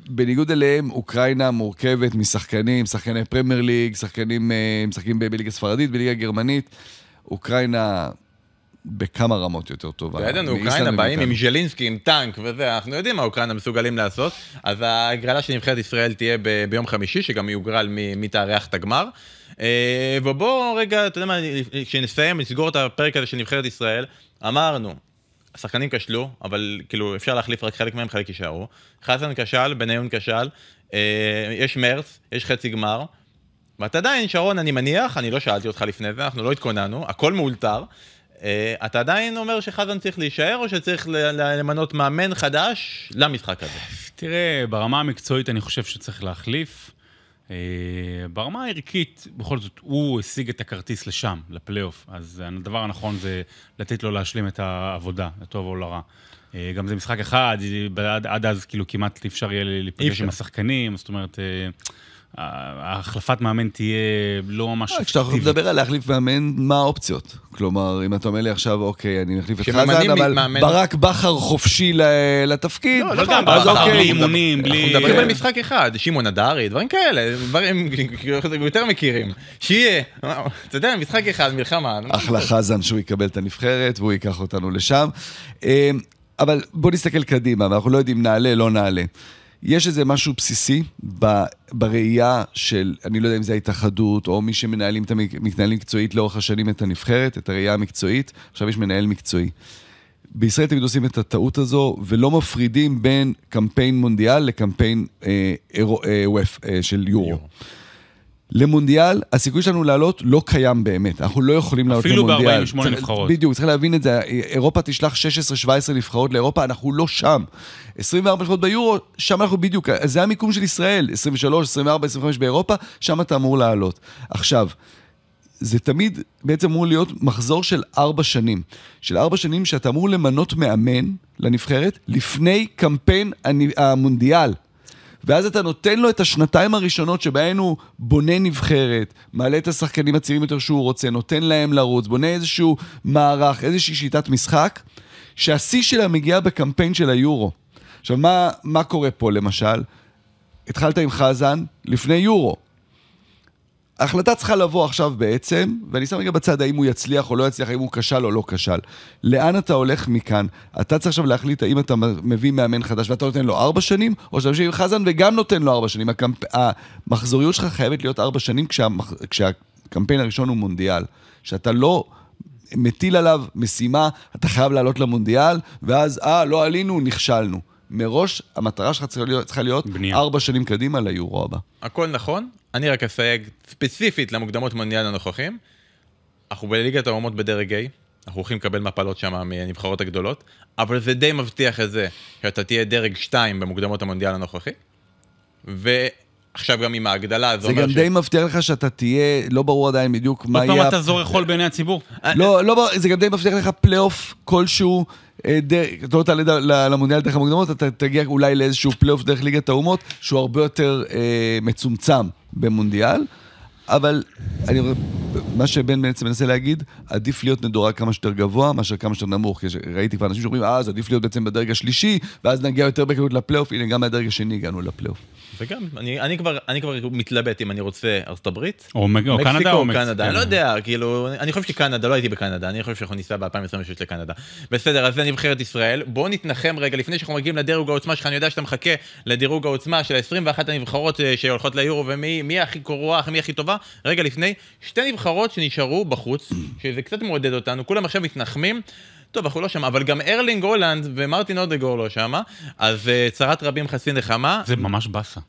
בניגוד אליהם, אוקראינה מורכבת משחקנים, שחקני פרמייר ליג, שחקנים אה, משחקים בליגה ספרדית, בליגה גרמנית. אוקראינה בכמה רמות יותר טובה. אתה יודע, אוקראינה באים עם ז'לינסקי, עם טנק וזה, אנחנו יודעים מה אוקראינה מסוגלים לעשות, אז ההגרלה של נבחרת ישראל תהיה ב- ביום חמישי, שגם יוגרל מי תארח את הגמר. אה, ובואו רגע, אתה יודע מה, כשנסיים, נסגור את הפרק הזה של נבחרת ישראל, אמרנו, השחקנים כשלו, אבל כאילו אפשר להחליף רק חלק מהם, חלק יישארו. חזן כשל, בניון כשל, אה, יש מרץ, יש חצי גמר. ואתה עדיין, שרון, אני מניח, אני לא שאלתי אותך לפני זה, אנחנו לא התכוננו, הכל מאולתר. אה, אתה עדיין אומר שחזן צריך להישאר, או שצריך למנות מאמן חדש למשחק הזה? תראה, ברמה המקצועית אני חושב שצריך להחליף. אה, ברמה הערכית, בכל זאת, הוא השיג את הכרטיס לשם, לפלייאוף. אז הדבר הנכון זה לתת לו להשלים את העבודה, לטוב או לרע. אה, גם זה משחק אחד, עד, עד אז כאילו כמעט אפשר יהיה להיפגש עם השחקנים, זאת אומרת... החלפת מאמן תהיה לא ממש אה, אפקטיבית. כשאתה מדבר על להחליף מאמן, מה האופציות? כלומר, אם אתה אומר לי עכשיו, אוקיי, אני מחליף את חזן, אבל ברק בכר חופשי לתפקיד. לא, לא גם ברק בכר בלי אימונים, בלי... אנחנו מדברים כן. על משחק אחד, שמעון הדרי, דברים כאלה, דברים יותר מכירים. שיהיה, אתה יודע, משחק אחד, מלחמה. אחלה חזן שהוא יקבל את הנבחרת והוא ייקח אותנו לשם. אה, אבל בוא נסתכל קדימה, ואנחנו לא יודעים נעלה, לא נעלה. יש איזה משהו בסיסי ב, בראייה של, אני לא יודע אם זה ההתאחדות, או מי שמנהלים את המתנהלים מקצועית לאורך השנים את הנבחרת, את הראייה המקצועית, עכשיו יש מנהל מקצועי. בישראל תמיד עושים את הטעות הזו, ולא מפרידים בין קמפיין מונדיאל לקמפיין אה, אירו, אה, אה, אה, של יורו. יור. למונדיאל, הסיכוי שלנו לעלות לא קיים באמת. אנחנו לא יכולים לעלות אפילו למונדיאל. אפילו ב-48 נבחרות. בדיוק, צריך להבין את זה. אירופה תשלח 16-17 נבחרות לאירופה, אנחנו לא שם. 24 נבחרות ביורו, שם אנחנו בדיוק, זה המיקום של ישראל. 23, 24, 25 באירופה, שם אתה אמור לעלות. עכשיו, זה תמיד בעצם אמור להיות מחזור של ארבע שנים. של ארבע שנים שאתה אמור למנות מאמן לנבחרת לפני קמפיין המונדיאל. ואז אתה נותן לו את השנתיים הראשונות שבהן הוא בונה נבחרת, מעלה את השחקנים הצעירים יותר שהוא רוצה, נותן להם לרוץ, בונה איזשהו מערך, איזושהי שיטת משחק, שהשיא שלה מגיע בקמפיין של היורו. עכשיו, מה, מה קורה פה למשל? התחלת עם חזן לפני יורו. ההחלטה צריכה לבוא עכשיו בעצם, ואני שם רגע בצד האם הוא יצליח או לא יצליח, האם הוא כשל או לא כשל. לאן אתה הולך מכאן? אתה צריך עכשיו להחליט האם אתה מביא מאמן חדש ואתה נותן לו ארבע שנים, או שאתה ממשיך עם חזן וגם נותן לו ארבע שנים. הקמפ... המחזוריות שלך חייבת להיות ארבע שנים כשהמח... כשהקמפיין הראשון הוא מונדיאל. שאתה לא... מטיל עליו משימה, אתה חייב לעלות למונדיאל, ואז, אה, לא עלינו, נכשלנו. מראש המטרה שלך צריכה להיות, ארבע שנים קדימה ליורו הבא. הכל נכון, אני רק אסייג ספציפית למוקדמות מונדיאל הנוכחים. אנחנו בליגת האומות בדרג A, אנחנו הולכים לקבל מפלות שם מהנבחרות הגדולות, אבל זה די מבטיח את זה, שאתה תהיה דרג 2 במוקדמות המונדיאל הנוכחי, ו... עכשיו גם עם ההגדלה, זה, זה גם ש... די מבטיח לך שאתה תהיה, לא ברור עדיין בדיוק מה יהיה... עוד פעם אתה זורח חול בעיני הציבור. אה, לא, לא, זה גם די מבטיח לך פלייאוף כלשהו. אה, אתה לא תעלה למונדיאל דרך המוקדמות, אתה תגיע אולי לאיזשהו פלייאוף דרך ליגת האומות, שהוא הרבה יותר אה, מצומצם במונדיאל. אבל אני רואה... מה שבן בעצם מנסה להגיד, עדיף להיות מדורג כמה שיותר גבוה מאשר כמה שיותר נמוך. כי ראיתי כבר אנשים שאומרים, אה, אז עדיף להיות בעצם בדרג השלישי, ואז נגיע יותר בקלות לפלייאוף, הנה גם מהדרג השני הגענו לפלייאוף. וגם, אני, אני, כבר, אני כבר מתלבט אם אני רוצה ארצות הברית, או, מקסיקו, או קנדה, או קנדה, אני לא כן. יודע, כאילו, אני חושב שקנדה, לא הייתי בקנדה, אני חושב שאנחנו ניסע ב-2026 לקנדה. בסדר, אז זה נבחרת ישראל, בואו נתנחם רגע, לפני שאנחנו מגיעים לדירוג העוצמה שלך, אני יודע שאתה מחכה לדירוג העוצמה של 21 הנבחרות אה, שהולכות ליורו, ומי הכי קרואה, מי הכי טובה, רגע לפני, שתי נבחרות. נבחרות שנשארו בחוץ, שזה קצת מעודד אותנו, כולם עכשיו מתנחמים. טוב, אנחנו לא שם, אבל גם ארלינג הולנד ומרטין אודגור לא שם, אז uh, צרת רבים חצי נחמה. זה ממש באסה.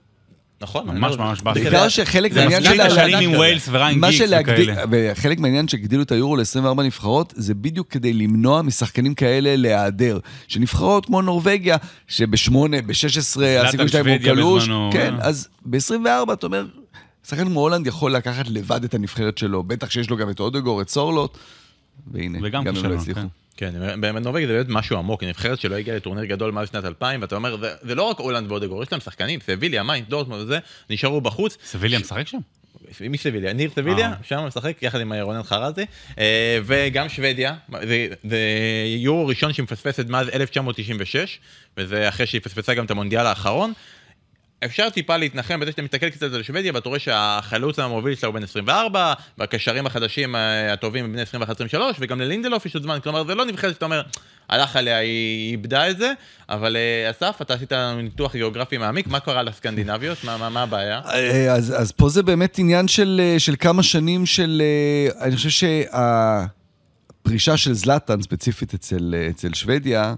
נכון, ממש ממש באסה. בגלל שחלק מהעניין של... זה מספיק השנים עם ווילס וריין גיקס וכאלה. חלק מהעניין שהגדילו את היורו ל-24 נבחרות, זה בדיוק כדי למנוע משחקנים כאלה להיעדר. שנבחרות כמו נורבגיה, שבשמונה, ב-16, הסיכוי שלהם הוא קלוש. כן, אז ב-24 אתה אומר, שחקן כמו הולנד יכול לקחת לבד את הנבחרת שלו, בטח שיש לו גם את אודגור, את סורלוט, והנה, גם הם לא הצליחו. כן, באמת כן, נורבגיה זה באמת משהו עמוק, נבחרת שלא הגיעה לטורניר גדול מאז שנת 2000, ואתה אומר, זה לא רק הולנד ואודגור, יש להם שחקנים, סביליה, מיינד, דורטמונד וזה, נשארו בחוץ. סביליה משחק שם? מי סביליה? ניר סביליה, אה. שם משחק יחד עם רונן חרזי, אה, וגם שוודיה, זה יורו ראשון שמפספסת מאז 1996, וזה אחרי שהיא פספסה גם את המונדיאל האחרון, אפשר טיפה להתנחם בזה שאתה מסתכל קצת על שוודיה ואתה רואה שהחלוץ המוביל שלה הוא בן 24 והקשרים החדשים אה, הטובים הם בני 21-23 וגם ללינדלוף יש עוד זמן כלומר זה לא נבחרת שאתה אומר הלך עליה היא איבדה את זה אבל אה, אסף אתה עשית ניתוח גיאוגרפי מעמיק מה קרה לסקנדינביות מה, מה, מה הבעיה? אה, אז, אז פה זה באמת עניין של, של כמה שנים של אני חושב שהפרישה של זלאטן ספציפית אצל, אצל שוודיה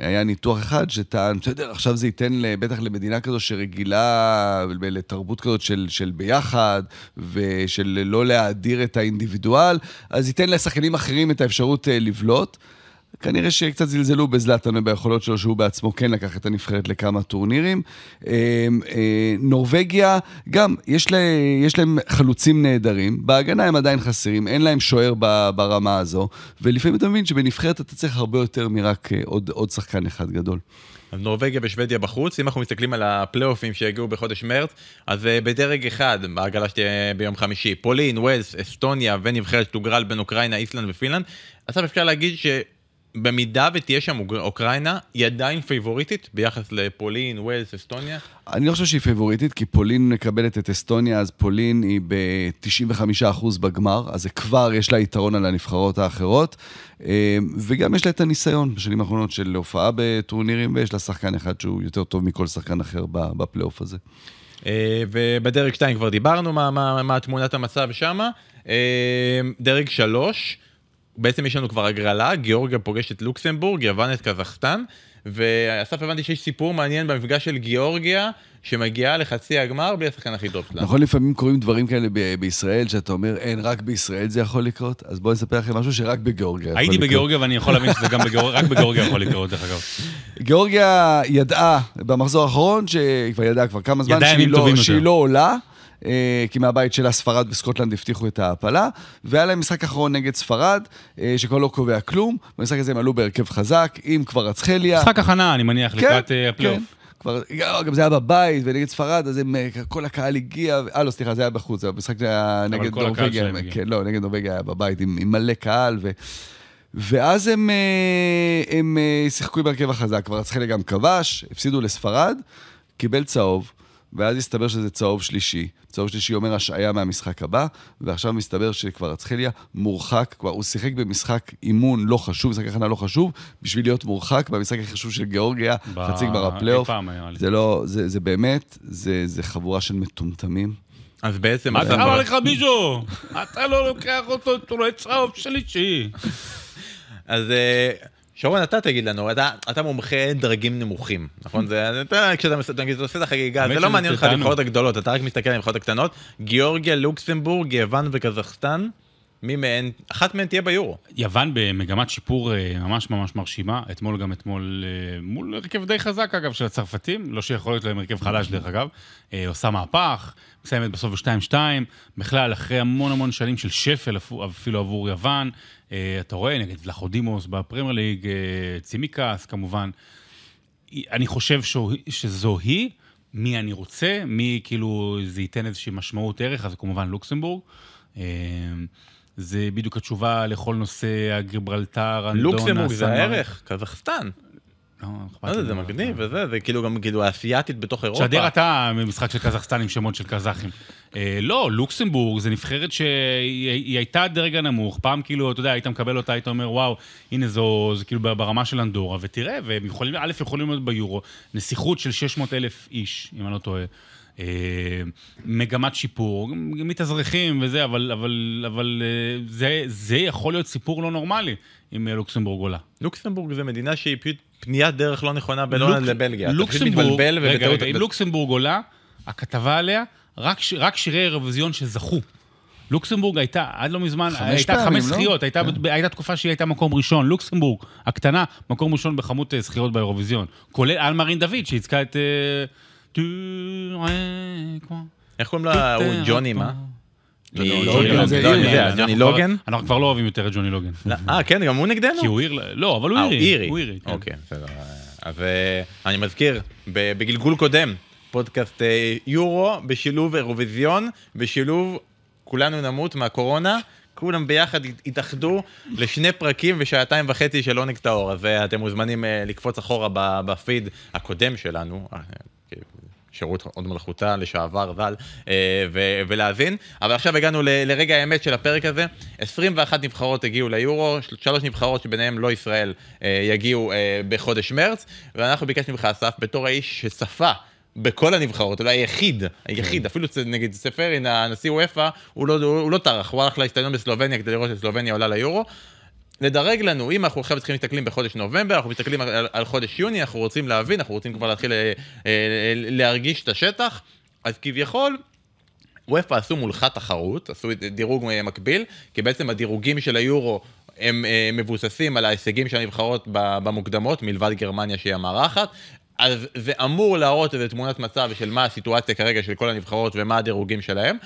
היה ניתוח אחד שטען, בסדר, עכשיו זה ייתן בטח למדינה כזו שרגילה לתרבות כזאת של, של ביחד ושל לא להאדיר את האינדיבידואל, אז ייתן לשחקנים אחרים את האפשרות אה, לבלוט. כנראה שקצת זלזלו בזלאטן וביכולות שלו, שהוא בעצמו כן לקח את הנבחרת לכמה טורנירים. אה, אה, נורבגיה, גם, יש, לה, יש להם חלוצים נהדרים, בהגנה הם עדיין חסרים, אין להם שוער ברמה הזו, ולפעמים אתה מבין שבנבחרת אתה צריך הרבה יותר מרק אה, עוד, עוד שחקן אחד גדול. אז נורבגיה ושוודיה בחוץ, אם אנחנו מסתכלים על הפלייאופים שהגיעו בחודש מרץ, אז בדרג אחד, בעגלה שתהיה ביום חמישי, פולין, ווילס, אסטוניה ונבחרת שתוגרל בין אוקראינה, איסלנד ופינלנד, עכשיו אפשר להגיד ש... במידה ותהיה שם אוקראינה, היא עדיין פייבוריטית ביחס לפולין, ווילס, אסטוניה? אני לא חושב שהיא פייבוריטית, כי פולין מקבלת את אסטוניה, אז פולין היא ב-95% בגמר, אז זה כבר יש לה יתרון על הנבחרות האחרות, אה, וגם יש לה את הניסיון בשנים האחרונות של הופעה בטורנירים, ויש לה שחקן אחד שהוא יותר טוב מכל שחקן אחר בפלייאוף הזה. אה, ובדרג 2 כבר דיברנו מה, מה, מה תמונת המצב שמה. אה, דרג 3, בעצם יש לנו כבר הגרלה, גיאורגיה פוגשת את לוקסמבורג, יוון את קזחסטן, ואסף הבנתי שיש סיפור מעניין במפגש של גיאורגיה, שמגיעה לחצי הגמר בלי השחקן הכי טוב שלה. נכון, לפעמים קורים דברים כאלה ב- בישראל, שאתה אומר, אין, רק בישראל זה יכול לקרות? אז בואו נספר לכם משהו שרק בגיאורגיה יכול לקרות. הייתי בגיאורגיה ואני יכול להבין שזה גם בגיאורגיה, רק בגיאורגיה יכול לקרות, דרך אגב. גיאורגיה ידעה במחזור האחרון, שהיא כבר ידעה כבר כמה זמן, שהיא לא, שהיא לא עולה. אה, כי מהבית שלה ספרד וסקוטלנד הבטיחו את ההעפלה, והיה להם משחק אחרון נגד ספרד, אה, שכבר לא קובע כלום, במשחק הזה הם עלו בהרכב חזק, עם כבר אצחליה. משחק הכנה, אני מניח, כן, לקראת אה, כן. הפלייאוף. כן. כבר, גם זה היה בבית ונגד ספרד, אז הם, כל הקהל הגיע, אה לא, סליחה, זה היה בחוץ, המשחק היה נגד נורבגיה, כן, לא, נגד נורבגיה היה בבית עם, עם מלא קהל, ו, ואז הם, הם הם שיחקו עם הרכב החזק, כבר הצחקי גם כבש, הפסידו לספרד, קיבל צהוב. ואז הסתבר שזה צהוב שלישי. צהוב שלישי אומר השעיה מהמשחק הבא, ועכשיו מסתבר שכבר אצחליה מורחק, כבר הוא שיחק במשחק אימון לא חשוב, משחק הכנה לא חשוב, בשביל להיות מורחק במשחק הכי חשוב של גיאורגיה, ב... חצי גמר הפלייאוף. זה לא, זה, זה באמת, זה, זה חבורה של מטומטמים. אז בעצם... מה קרה לך מישהו? אתה לא לוקח אותו, אתה רואה צהוב שלישי. אז אה, שרון, אתה תגיד לנו, אתה, אתה מומחה דרגים נמוכים, נכון? זה, אתה, כשאתה נגיד, עושה את החגיגה, זה לא מעניין אותך הנבחרות הגדולות, אתה רק מסתכל על הנבחרות הקטנות, גיאורגיה, לוקסמבורג, יוון וקזחסטן. מי מהן, אחת מהן תהיה ביורו. יוון במגמת שיפור אה, ממש ממש מרשימה, אתמול גם אתמול אה, מול הרכב די חזק אגב של הצרפתים, לא שיכול להיות להם הרכב חדש דרך אגב, אה, עושה מהפך, מסיימת בסוף ב-2-2, בכלל אחרי המון המון שנים של שפל אפילו עבור יוון, אתה רואה נגד לחודימוס בפרמייר ליג, צימיקס כמובן, אני חושב שזו היא. מי אני רוצה, מי כאילו זה ייתן איזושהי משמעות ערך, אז כמובן לוקסמבורג. זה בדיוק התשובה לכל נושא הגיברלטר, אנדונה, לוקסמבורג זה הערך, קזחסטן. לא, לא זה מגניב, וזה, זה כאילו גם כאילו האסייתית בתוך אירופה. שדר אתה ממשחק של קזחסטן עם שמות של קזחים. אה, לא, לוקסמבורג זה נבחרת שהיא הייתה הדרג הנמוך, פעם כאילו, אתה יודע, היית מקבל אותה, היית אומר, וואו, הנה זו, זה כאילו ברמה של אנדורה, ותראה, והם יכולים, א', יכולים להיות ביורו, נסיכות של 600 אלף איש, אם אני לא טועה. אה, מגמת שיפור, מתאזרחים וזה, אבל, אבל, אבל אה, זה, זה יכול להיות סיפור לא נורמלי אם אה, לוקסמבורג עולה. לוקסמבורג זה מדינה שהיא פשוט פניית דרך לא נכונה בין הולנד לוק... לבלגיה. לוקסמבורג, רגע, פשוט רגע, רגע, אם לוקסמבורג עולה, הכתבה עליה, רק, ש, רק שירי אירוויזיון שזכו. לוקסמבורג הייתה, עד לא מזמן, חמש הייתה פעמים, חמש לא? זכיות, לא? הייתה, כן. הייתה תקופה שהיא הייתה מקום ראשון. לוקסמבורג, הקטנה, מקום ראשון בכמות זכיות באירוויזיון. כולל אלמרין דוד, שייצגה את... איך קוראים לה? הוא ג'וני, מה? ג'וני לוגן? אנחנו כבר לא אוהבים יותר את ג'וני לוגן. אה, כן? גם הוא נגדנו? כי הוא אירי. לא, אבל הוא אירי. הוא אירי. אוקיי, בסדר. אני מזכיר, בגלגול קודם, פודקאסט יורו, בשילוב אירוויזיון, בשילוב כולנו נמות מהקורונה. כולם ביחד התאחדו לשני פרקים ושעתיים וחצי של עונג טהור, אז אה, אתם מוזמנים אה, לקפוץ אחורה בפיד הקודם שלנו, אה, שירות הוד מלכותה לשעבר ז"ל, אה, ולהאזין. אבל עכשיו הגענו ל- לרגע האמת של הפרק הזה. 21 נבחרות הגיעו ליורו, שלוש נבחרות שביניהן לא ישראל אה, יגיעו אה, בחודש מרץ, ואנחנו ביקשנו ממך, אסף, בתור האיש שצפה. בכל הנבחרות, אולי היחיד, היחיד, כן. אפילו נגיד ספרין, הנשיא וופא, הוא לא טרח, הוא לא הוא הלך להצטדיון בסלובניה כדי לראות את סלובניה עולה ליורו, נדרג לנו, אם אנחנו עכשיו צריכים להסתכלים בחודש נובמבר, אנחנו מסתכלים על, על חודש יוני, אנחנו רוצים להבין, אנחנו רוצים כבר להתחיל אה, אה, אה להרגיש את השטח, אז כביכול, וופא עשו מולך תחרות, עשו דירוג אה, מקביל, כי בעצם הדירוגים של היורו הם אה, מבוססים על ההישגים של הנבחרות במוקדמות, מלבד גרמניה שהיא המארחת. אז זה אמור להראות איזה תמונת מצב של מה הסיטואציה כרגע של כל הנבחרות ומה הדירוגים שלהם,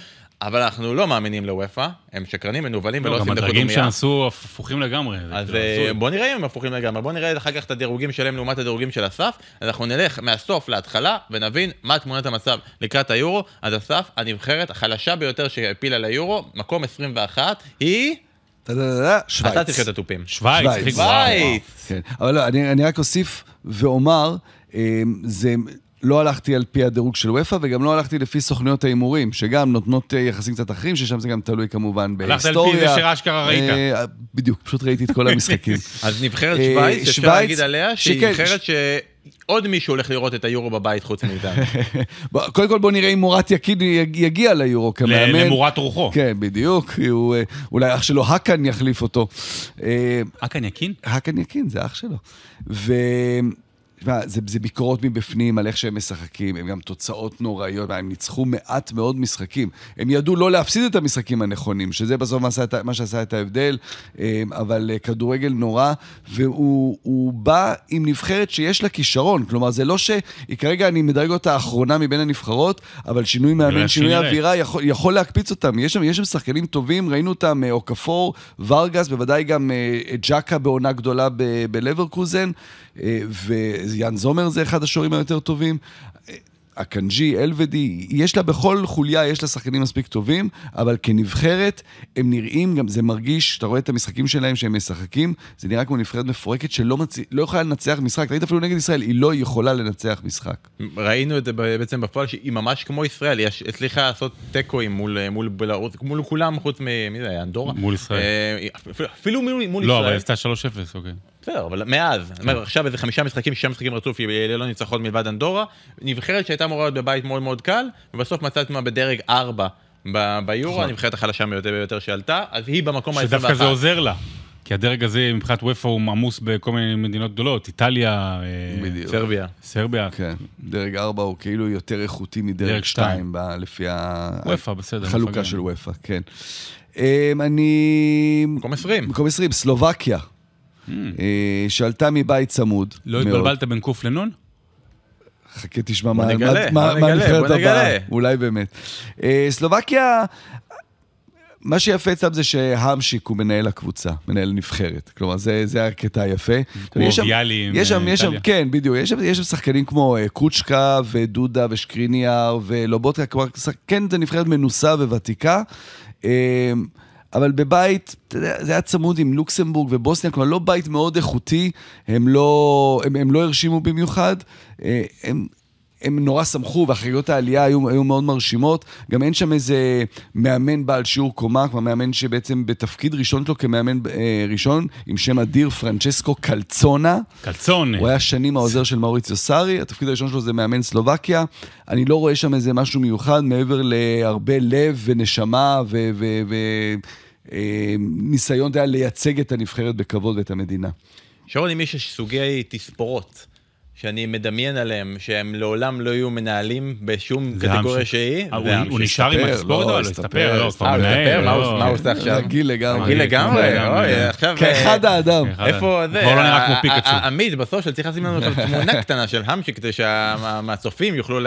אבל אנחנו לא מאמינים לוופא, הם שקרנים, מנוולים לא, ולא עושים לקודומיה. גם הדרגים שעשו הפוכים לגמרי. אז כאילו אה, בוא נראה אם הם הפוכים לגמרי, בוא נראה אחר כך את הדירוגים שלהם לעומת הדירוגים של אסף, אז אנחנו נלך מהסוף להתחלה ונבין מה תמונת המצב לקראת היורו. אז אסף, הנבחרת החלשה ביותר שהעפילה ליורו, מקום 21, היא... שווייץ. אתה צריך את התופים. שווייץ. שווייץ. כן, אבל לא, אני רק אוסיף ואומר, אה, זה לא הלכתי על פי הדירוג של ופא, וגם לא הלכתי לפי סוכניות ההימורים, שגם נותנות אה, יחסים קצת אחרים, ששם זה גם תלוי כמובן בהיסטוריה. הלכת על פי זה שאשכרה ראית. אה, אה, בדיוק, פשוט ראיתי את כל המשחקים. אז נבחרת שווייץ, אפשר להגיד עליה, שהיא נבחרת שעוד מישהו הולך לראות את היורו בבית חוץ מאיתנו. קודם כל בוא נראה אם מורת יקיד יגיע ליורו כמאמן. למורת רוחו. כן, בדיוק. אולי אח שלו האקן יחליף אותו. האקן יקין? האקן יקין, זה אח שלו. תשמע, זה, זה ביקורות מבפנים על איך שהם משחקים, הם גם תוצאות נוראיות, הם ניצחו מעט מאוד משחקים. הם ידעו לא להפסיד את המשחקים הנכונים, שזה בסוף מה, עשה, מה שעשה את ההבדל, אמ, אבל אה, כדורגל נורא, והוא בא עם נבחרת שיש לה כישרון, כלומר, זה לא ש... כרגע אני מדרג אותה האחרונה מבין הנבחרות, אבל שינוי לא מאמין, שינוי אווירה יכול, יכול להקפיץ אותם. יש שם, יש שם שחקנים טובים, ראינו אותם, אה, אוקפור, ורגס, בוודאי גם אה, ג'קה בעונה גדולה בלברקוזן, וזה... יאן זומר זה אחד השורים היותר טובים. אקנג'י, אלוודי, יש לה בכל חוליה, יש לה שחקנים מספיק טובים, אבל כנבחרת, הם נראים, גם זה מרגיש, אתה רואה את המשחקים שלהם שהם משחקים, זה נראה כמו נבחרת מפורקת שלא מצ... לא יכולה לנצח משחק, ראית אפילו נגד ישראל, היא לא יכולה לנצח משחק. ראינו את זה בעצם בפועל, שהיא ממש כמו ישראל, היא הצליחה לעשות תיקואים מול, מול בלרוס, מול כולם, חוץ מ... מי זה היה? אנדורה? מול ישראל. אה, אפילו מול, מול לא, ישראל. לא, אבל היא עשתה 3-0, אוקיי. בסדר, אבל מאז, עכשיו איזה חמישה משחקים, שישה משחקים רצוף, היא ללא ניצחון מלבד אנדורה. נבחרת שהייתה אמורה להיות בבית מאוד מאוד קל, ובסוף מצאת עצמה בדרג 4 ביורו, נכון. הנבחרת החלשה ביותר ביותר שעלתה, אז היא במקום ה-21. שדווקא זה עוזר לה. כי הדרג הזה מבחינת וופו הוא עמוס בכל מיני מדינות גדולות, איטליה, אה, סרביה. סרביה. כן, דרג 4 הוא כאילו יותר איכותי מדרג 2, לפי החלוקה של וופא, כן. אמ, אני... מקום 20. מקום 20, סלובקיה. שעלתה אה, מבית צמוד. לא התבלבלת בין ק' לנ'? חכה תשמע מה הנבחרת הבאה, אולי באמת. אה, סלובקיה, מה שיפה אצלם זה שהמשיק הוא מנהל הקבוצה, מנהל נבחרת. כלומר, זה, זה הקטע היפה. כמו ויאלי עם אה, כן, יש שם, יש שם, כן, בדיוק. יש שם, שחקנים כמו קוצ'קה ודודה ושקריניאר ולובוטקה, כן, זו נבחרת מנוסה וותיקה. אבל בבית, זה היה צמוד עם לוקסמבורג ובוסניה, כלומר לא בית מאוד איכותי, הם לא, הם, הם לא הרשימו במיוחד, אה, הם, הם נורא שמחו, והחגיגות העלייה היו, היו מאוד מרשימות. גם אין שם איזה מאמן בעל שיעור קומה, כלומר מאמן שבעצם בתפקיד ראשון שלו כמאמן אה, ראשון, עם שם אדיר, פרנצ'סקו קלצונה. קלצונה. הוא היה שנים העוזר של מאוריץ יוסרי, התפקיד הראשון שלו זה מאמן סלובקיה. אני לא רואה שם איזה משהו מיוחד מעבר להרבה לב ונשמה ו... ו-, ו- אמ, ניסיון היה לייצג את הנבחרת בכבוד ואת המדינה. שרון, אם יש סוגי תספורות שאני מדמיין עליהם, שהם לעולם לא יהיו מנהלים בשום קטגוריה שהיא. הוא נשאר עם הספורט, אבל לא? הסתפר, לא, כבר לא, אה, מנהל. לא. מה הוא עושה עכשיו? רגיל לגמרי. רגיל לגמרי, אוי, עכשיו... כאחד אה, האדם. איפה זה? כבר לא נראה כמו אה, פיקצ'ו. עמית, בסושיאל צריך לשים לנו תמונה קטנה של המשיק, כדי שהצופים יוכלו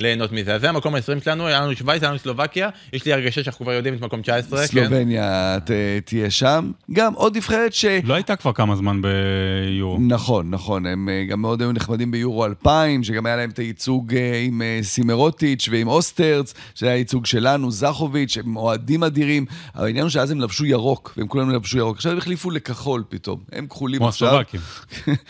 ליהנות מזה. אז זה המקום ה-20 שלנו, היה לנו שווייץ, היה לנו סלובקיה, יש לי הרגשה שאנחנו כבר יודעים את מקום 19. כן. סלובניה תהיה שם. גם עוד נבחרת ש... לא הייתה כבר כמה זמן ביורו. נכון, נכון, הם גם מאוד היו נחמדים ביורו 2000, שגם היה להם את הייצוג אה, עם אה, סימרוטיץ' ועם אוסטרץ, שהיה ייצוג שלנו, זכוביץ', הם אוהדים אדירים. העניין הוא שאז הם לבשו ירוק, והם כולם לבשו ירוק. עכשיו הם החליפו לכחול פתאום, הם כחולים עכשיו. כמו הסלובקים.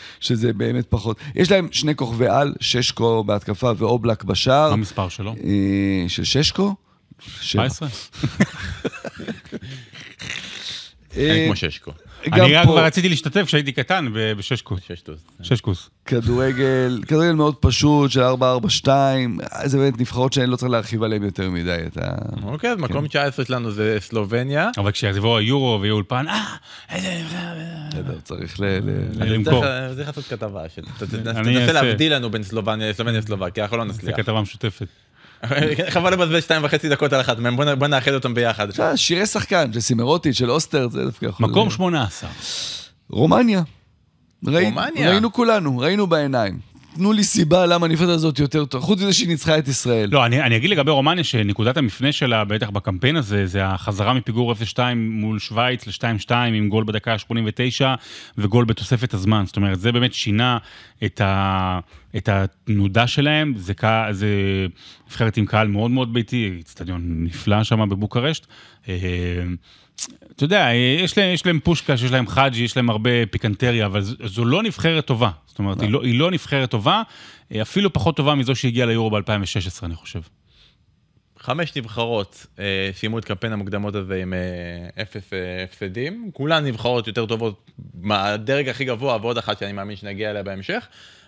שזה באמת פחות. יש להם שני כוכבי על, ששקו בהתקפה ואובלק בשער. מה המספר שלו? אה, של ששקו? 17. כמו ששקו. אני רק רציתי להשתתף כשהייתי קטן בשש כוס. שש כוס. כן. כדורגל, כדורגל מאוד פשוט של 4-4-2, זה באמת נבחרות שאני לא צריך להרחיב עליהן יותר מדי. אתה... אוקיי, אז כן. מקום 19 שלנו זה סלובניה. אבל כשיבואו היורו ויהיו אולפן, אה, איזה... בסדר, צריך למכור. צריך לעשות כתבה, תנסה להבדיל לנו בין סלובניה לסלובניה לסלובקיה, אנחנו לא נצליח. זה כתבה משותפת. חבל לבזבז שתיים וחצי דקות על אחת מהם, בוא נאחד אותם ביחד. שירי שחקן, של סימרוטי, של אוסטר, זה דווקא יכול... מקום 18. רומניה. רומניה. ראינו כולנו, ראינו בעיניים. תנו לי סיבה למה הנבחרת הזאת יותר טוב, חוץ מזה שהיא ניצחה את ישראל. לא, אני, אני אגיד לגבי רומניה שנקודת המפנה שלה, בטח בקמפיין הזה, זה החזרה מפיגור 0-2 מול שווייץ ל-2-2 עם גול בדקה ה-89 וגול בתוספת הזמן. זאת אומרת, זה באמת שינה את, ה, את התנודה שלהם. זה, קה, זה נבחרת עם קהל מאוד מאוד ביתי, אצטדיון נפלא שם בבוקרשט. אה, אתה יודע, יש להם, יש להם פושקש, יש להם חאג'י, יש להם הרבה פיקנטריה, אבל זו, זו לא נבחרת טובה. זאת אומרת, היא, לא, לא היא לא נבחרת טובה, אה, אפילו פחות טובה מזו שהגיעה ליורו ב-2016, אני חושב. חמש נבחרות אה, סיימו את קמפיין המוקדמות הזה עם אה, אפס אה, הפסדים. כולן נבחרות יותר טובות מהדרג הכי גבוה, ועוד אחת שאני מאמין שנגיע אליה בהמשך.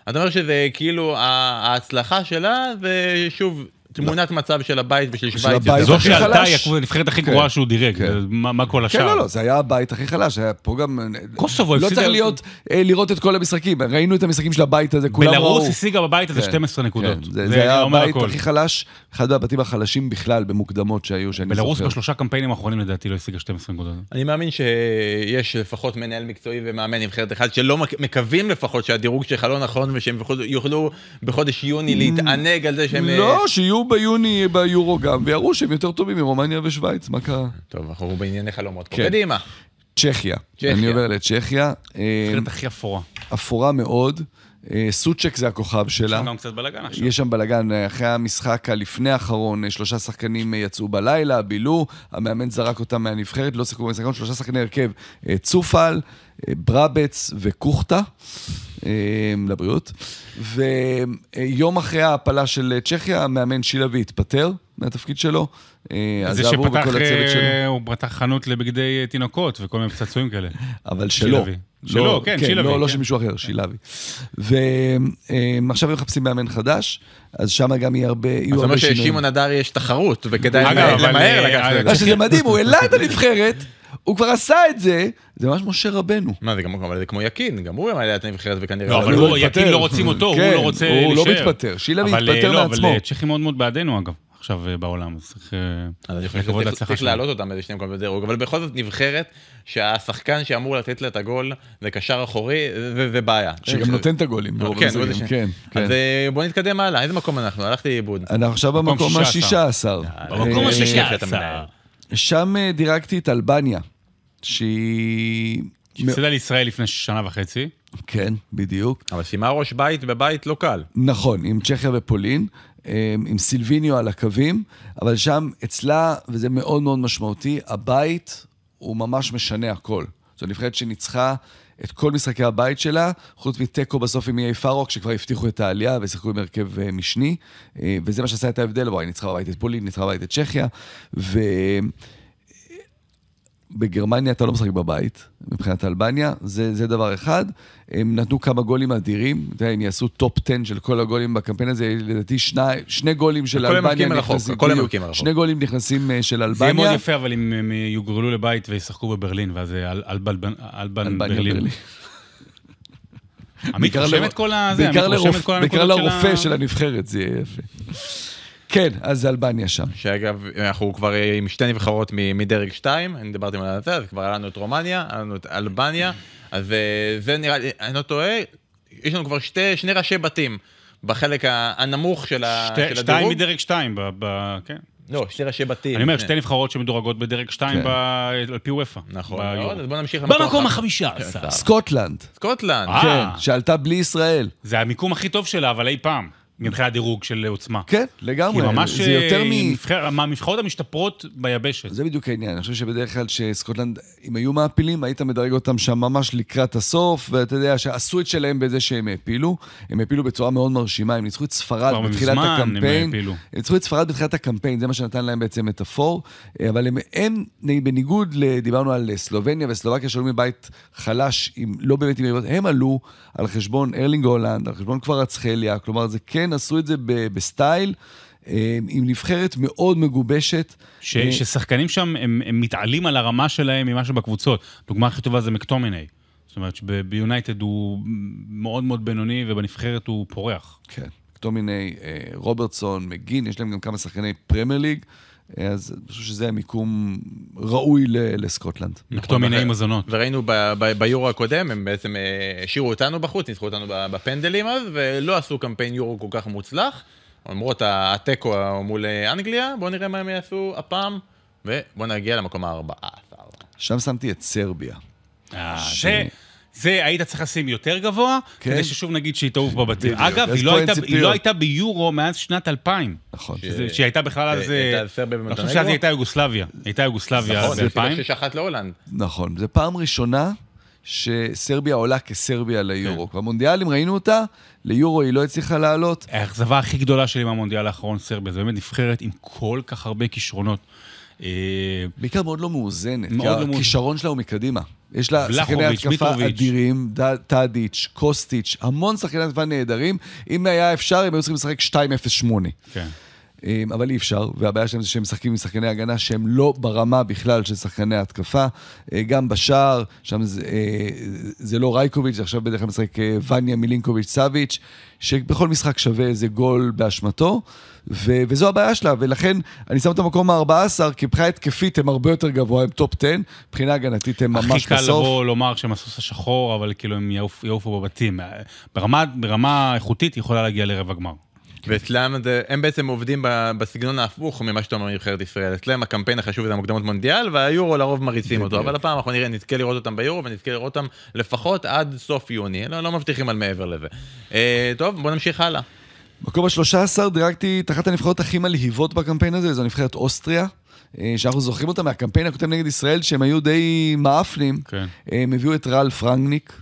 אתה אומר שזה כאילו, ההצלחה שלה זה שוב תמונת מצב של הבית ושל שווייץ. זו שעלתה היא הנבחרת הכי כן. גרועה שהוא דירג, כן. מה כל השאר? כן, לא, לא, זה היה הבית הכי חלש, היה פה גם... קוסובו לא הפסידה... לא צריך להיות, אה, לראות את כל המשחקים, ראינו את המשחקים של הבית הזה, כולם ראו... בלרוס השיגה בבית הזה 12 כן. נקודות. זה היה הבית הכי חלש, אחד מהבתים החלשים בכלל במוקדמות שהיו, שאני זוכר. בלרוס בשלושה קמפיינים האחרונים לדעתי לא השיגה 12 נקודות. אני מאמין שיש לפחות מנהל מקצועי ומאמן נבחרת אחד, שלא מקווים לפחות שהדירוג שלך לא נכון, ושהם יוכלו בחודש יוני mm. להתענג על זה שהם... לא, אה, שיהיו ביוני ביורו גם, ויראו שהם יותר טובים מרומניה ושוויץ, מה קרה? טוב, אנחנו בענייני חלומות. כן. קדימה. צ'כיה. צ'כיה. אני עובר לצ'כיה. נבחרת אה, הכי אפורה. אפורה מאוד. אה, סוצ'ק זה הכוכב שלה. יש שם גם קצת בלאגן עכשיו. יש שם בלאגן. אחרי המשחק הלפני האחרון, אה, שלושה שחקנים אה, יצאו בלילה, בילו, המאמן זרק אותם מהנבחרת, לא סיכו במשחק, שלושה שחקני הרכב, צופל, ברבץ וקוכטה, לבריאות. ויום אחרי ההעפלה של צ'כיה, המאמן שילבי התפטר. מהתפקיד שלו. אה, זה שפתח, אה, הוא פתח חנות לבגדי אה, תינוקות וכל מיני פצצויים כאלה. אבל שלו. שלו, לא, כן, כן, שילבי. לא, לא כן. של מישהו אחר, שילבי. ועכשיו הם מחפשים מאמן חדש, אז שם גם יהיו הרבה שינויים. אז זאת אומרת ששמעון הדר יש תחרות, וכדאי למהר לקחת את זה. זה מדהים, הוא העלה את הנבחרת. הוא כבר עשה את זה, זה ממש משה רבנו. מה, זה כמו יקין, גם הוא היה את הנבחרת וכנראה... לא, לא. אבל יקין לא רוצים אותו, הוא כן, לא רוצה להישאר. הוא לא מתפטר, שילה מתפטר מעצמו. אבל צ'כי מאוד מאוד בעדינו, אגב. עכשיו אה, בעולם, אז צריך לכבוד אה, להצלחה שלו. צריך להעלות אותם איזה שני מקומות בדירוג, אבל בכל זאת נבחרת שהשחקן שאמור לתת לה את הגול זה קשר אחורי, זה בעיה. שגם נותן את הגולים. כן, כן, כן. אז אה, בוא נתקדם הלאה, איזה מקום אנחנו? הלכתי לאיבוד. אנחנו עכשיו במקום ה-16. במקום ה-16. שם דירגתי את אלבניה, שהיא... שהיא שהפסידה לישראל לפני שנה וחצי. כן, בדיוק. אבל שימה ראש בית בבית לא קל. נכון, עם צ'כיה ופולין. אמ, עם סילביניו על הקווים, אבל שם אצלה, וזה מאוד מאוד משמעותי, הבית הוא ממש משנה הכל. זו נבחרת שניצחה את כל משחקי הבית שלה, חוץ מתיקו בסוף עם איי פארו, כשכבר הבטיחו את העלייה ושיחקו עם הרכב אה, משני, אה, וזה מה שעשה את ההבדל, בואי, היא ניצחה בבית את פולין, ניצחה בבית את צ'כיה, ו... בגרמניה אתה לא משחק בבית, מבחינת אלבניה, זה, זה דבר אחד. הם נתנו כמה גולים אדירים, אתה יודע, הם יעשו טופ 10 של כל הגולים בקמפיין הזה, לדעתי שני, שני גולים של אלבניה נכנסים. הכל הם מבקיעים על החוק. שני גולים נכנסים אה, של אלבניה. זה יהיה מאוד יפה, אבל אם הם אה, יוגרלו לבית וישחקו בברלין, ואז אה, אלבן ברלין. עמית, רושם את כל הזה, עמית, רושם את כל הנקודות של ה... בעיקר לרופא של הנבחרת, זה יהיה יפה. כן, אז אלבניה שם. שאגב, אנחנו כבר עם שתי נבחרות מדרג 2, אני דיברתי על זה, אז כבר היה לנו את רומניה, היה לנו את אלבניה, אז אה, זה נראה לי, אני לא טועה, יש לנו כבר שתי, שני ראשי בתים בחלק הנמוך של, ה, שתי, של הדירוג. שתיים מדרג 2, ב, ב, כן. לא, שתי ראשי בתים. אני אומר, שתי נבחרות שמדורגות בדרג 2 כן. על פי וופא. נכון מאוד, נכון, אז בוא נמשיך במקום החמישה עשר. כן, סקוטלנד. סקוטלנד. אה. כן, שעלתה בלי ישראל. זה המיקום הכי טוב שלה, אבל אי פעם. מבחינת דירוג של עוצמה. כן, לגמרי. כי ממש... זה יותר מ... מהמבחרות המשתפרות ביבשת. זה בדיוק העניין. אני חושב שבדרך כלל שסקוטלנד, אם היו מעפילים, היית מדרג אותם שם ממש לקראת הסוף, ואתה יודע שעשו את שלהם בזה שהם העפילו. הם העפילו בצורה מאוד מרשימה, הם ניצחו את ספרד בתחילת הקמפיין. הם ניצחו את ספרד בתחילת הקמפיין, זה מה שנתן להם בעצם את הפור. אבל הם, הם בניגוד, דיברנו על סלובניה וסלובקיה, שעלו מבית חלש, עם, לא באמת עם יריבות, הם עלו על חשבון ארלינג הולנד, על חשבון כבר הצחליה, כלומר זה כן כן עשו את זה בסטייל. אה, עם נבחרת מאוד מגובשת. ש, אה, ששחקנים שם, הם, הם מתעלים על הרמה שלהם ממה שבקבוצות. דוגמה הכי טובה זה מקטומיני. זאת אומרת שביונייטד הוא מאוד מאוד בינוני, ובנבחרת הוא פורח. כן, מקטומיני, אה, רוברטסון, מגין, יש להם גם כמה שחקני פרמייר ליג. אז אני חושב שזה מיקום ראוי לסקוטלנד. נקטו מיני מזונות. נכון. וראינו ביורו הקודם, הם בעצם אה, השאירו אותנו בחוץ, ניצחו אותנו בפנדלים אז, ולא עשו קמפיין יורו כל כך מוצלח. למרות התיקו מול אה, אנגליה, בואו נראה מה הם יעשו הפעם, ובואו נגיע למקום הארבעה. שם שמתי את סרביה. אה, ש... זה היית צריך לשים יותר גבוה, כן. כדי ששוב נגיד שהיא תעוף בבתים. אגב, היא לא, הייתה, היא לא הייתה ביורו מאז שנת 2000. נכון. ש... שהיא הייתה בכלל אז... אה, הייתה סרבי במדרגו? אני חושב שאז היא הייתה יוגוסלביה. הייתה יוגוסלביה אז ב-2000. נכון, שש אחת להולנד. נכון, זו פעם ראשונה שסרביה עולה כסרביה ליורו. כן. במונדיאלים ראינו אותה, ליורו היא לא הצליחה לעלות. האכזבה הכי גדולה שלי מהמונדיאל האחרון, סרביה, זו באמת נבחרת עם כל כך הרבה כישרונות. אה, בעיקר מאוד לא מאוזנת, מאוד כי לא הכישרון שלה הוא מקדימה. יש לה שחקני התקפה אדירים, טאדיץ', קוסטיץ', המון שחקני התקפה נהדרים. אם היה אפשר, הם היו צריכים לשחק 2-0-8. כן. אמ, אבל אי אפשר, והבעיה שלהם זה שהם משחקים עם שחקני הגנה שהם לא ברמה בכלל של שחקני התקפה. אה, גם בשער, שם זה, אה, זה לא רייקוביץ', זה עכשיו בדרך כלל משחק אה, וניה מילינקוביץ' סביץ', שבכל משחק שווה איזה גול באשמתו. ו- וזו הבעיה שלה, ולכן אני שם את המקום ה-14, כי מבחינה התקפית הם הרבה יותר גבוה, הם טופ 10, מבחינה הגנתית הם ממש בסוף. הכי קל לבוא לומר שהם הסוס השחור, אבל כאילו הם יעופו בבתים. ברמה, ברמה איכותית היא יכולה להגיע לרבע גמר. ואצלם זה, הם בעצם עובדים בסגנון ההפוך ממה שאתה אומר נבחרת ישראל. אצלם הקמפיין החשוב זה המוקדמות מונדיאל, והיורו לרוב מריצים אותו, אבל הפעם אנחנו נראה, נזכה לראות אותם ביורו ונזכה לראות אותם לפחות עד סוף יוני, לא, לא מבטיחים על מעבר לזה. אה, טוב, בוא נמשיך הלאה. מקום ה-13 דירגתי את אחת הנבחרות הכי מלהיבות בקמפיין הזה, זו נבחרת אוסטריה. אה, שאנחנו זוכרים אותה מהקמפיין הקודם נגד ישראל, שהם היו די מאפנים. כן. הם הביאו את רל פרנגניק,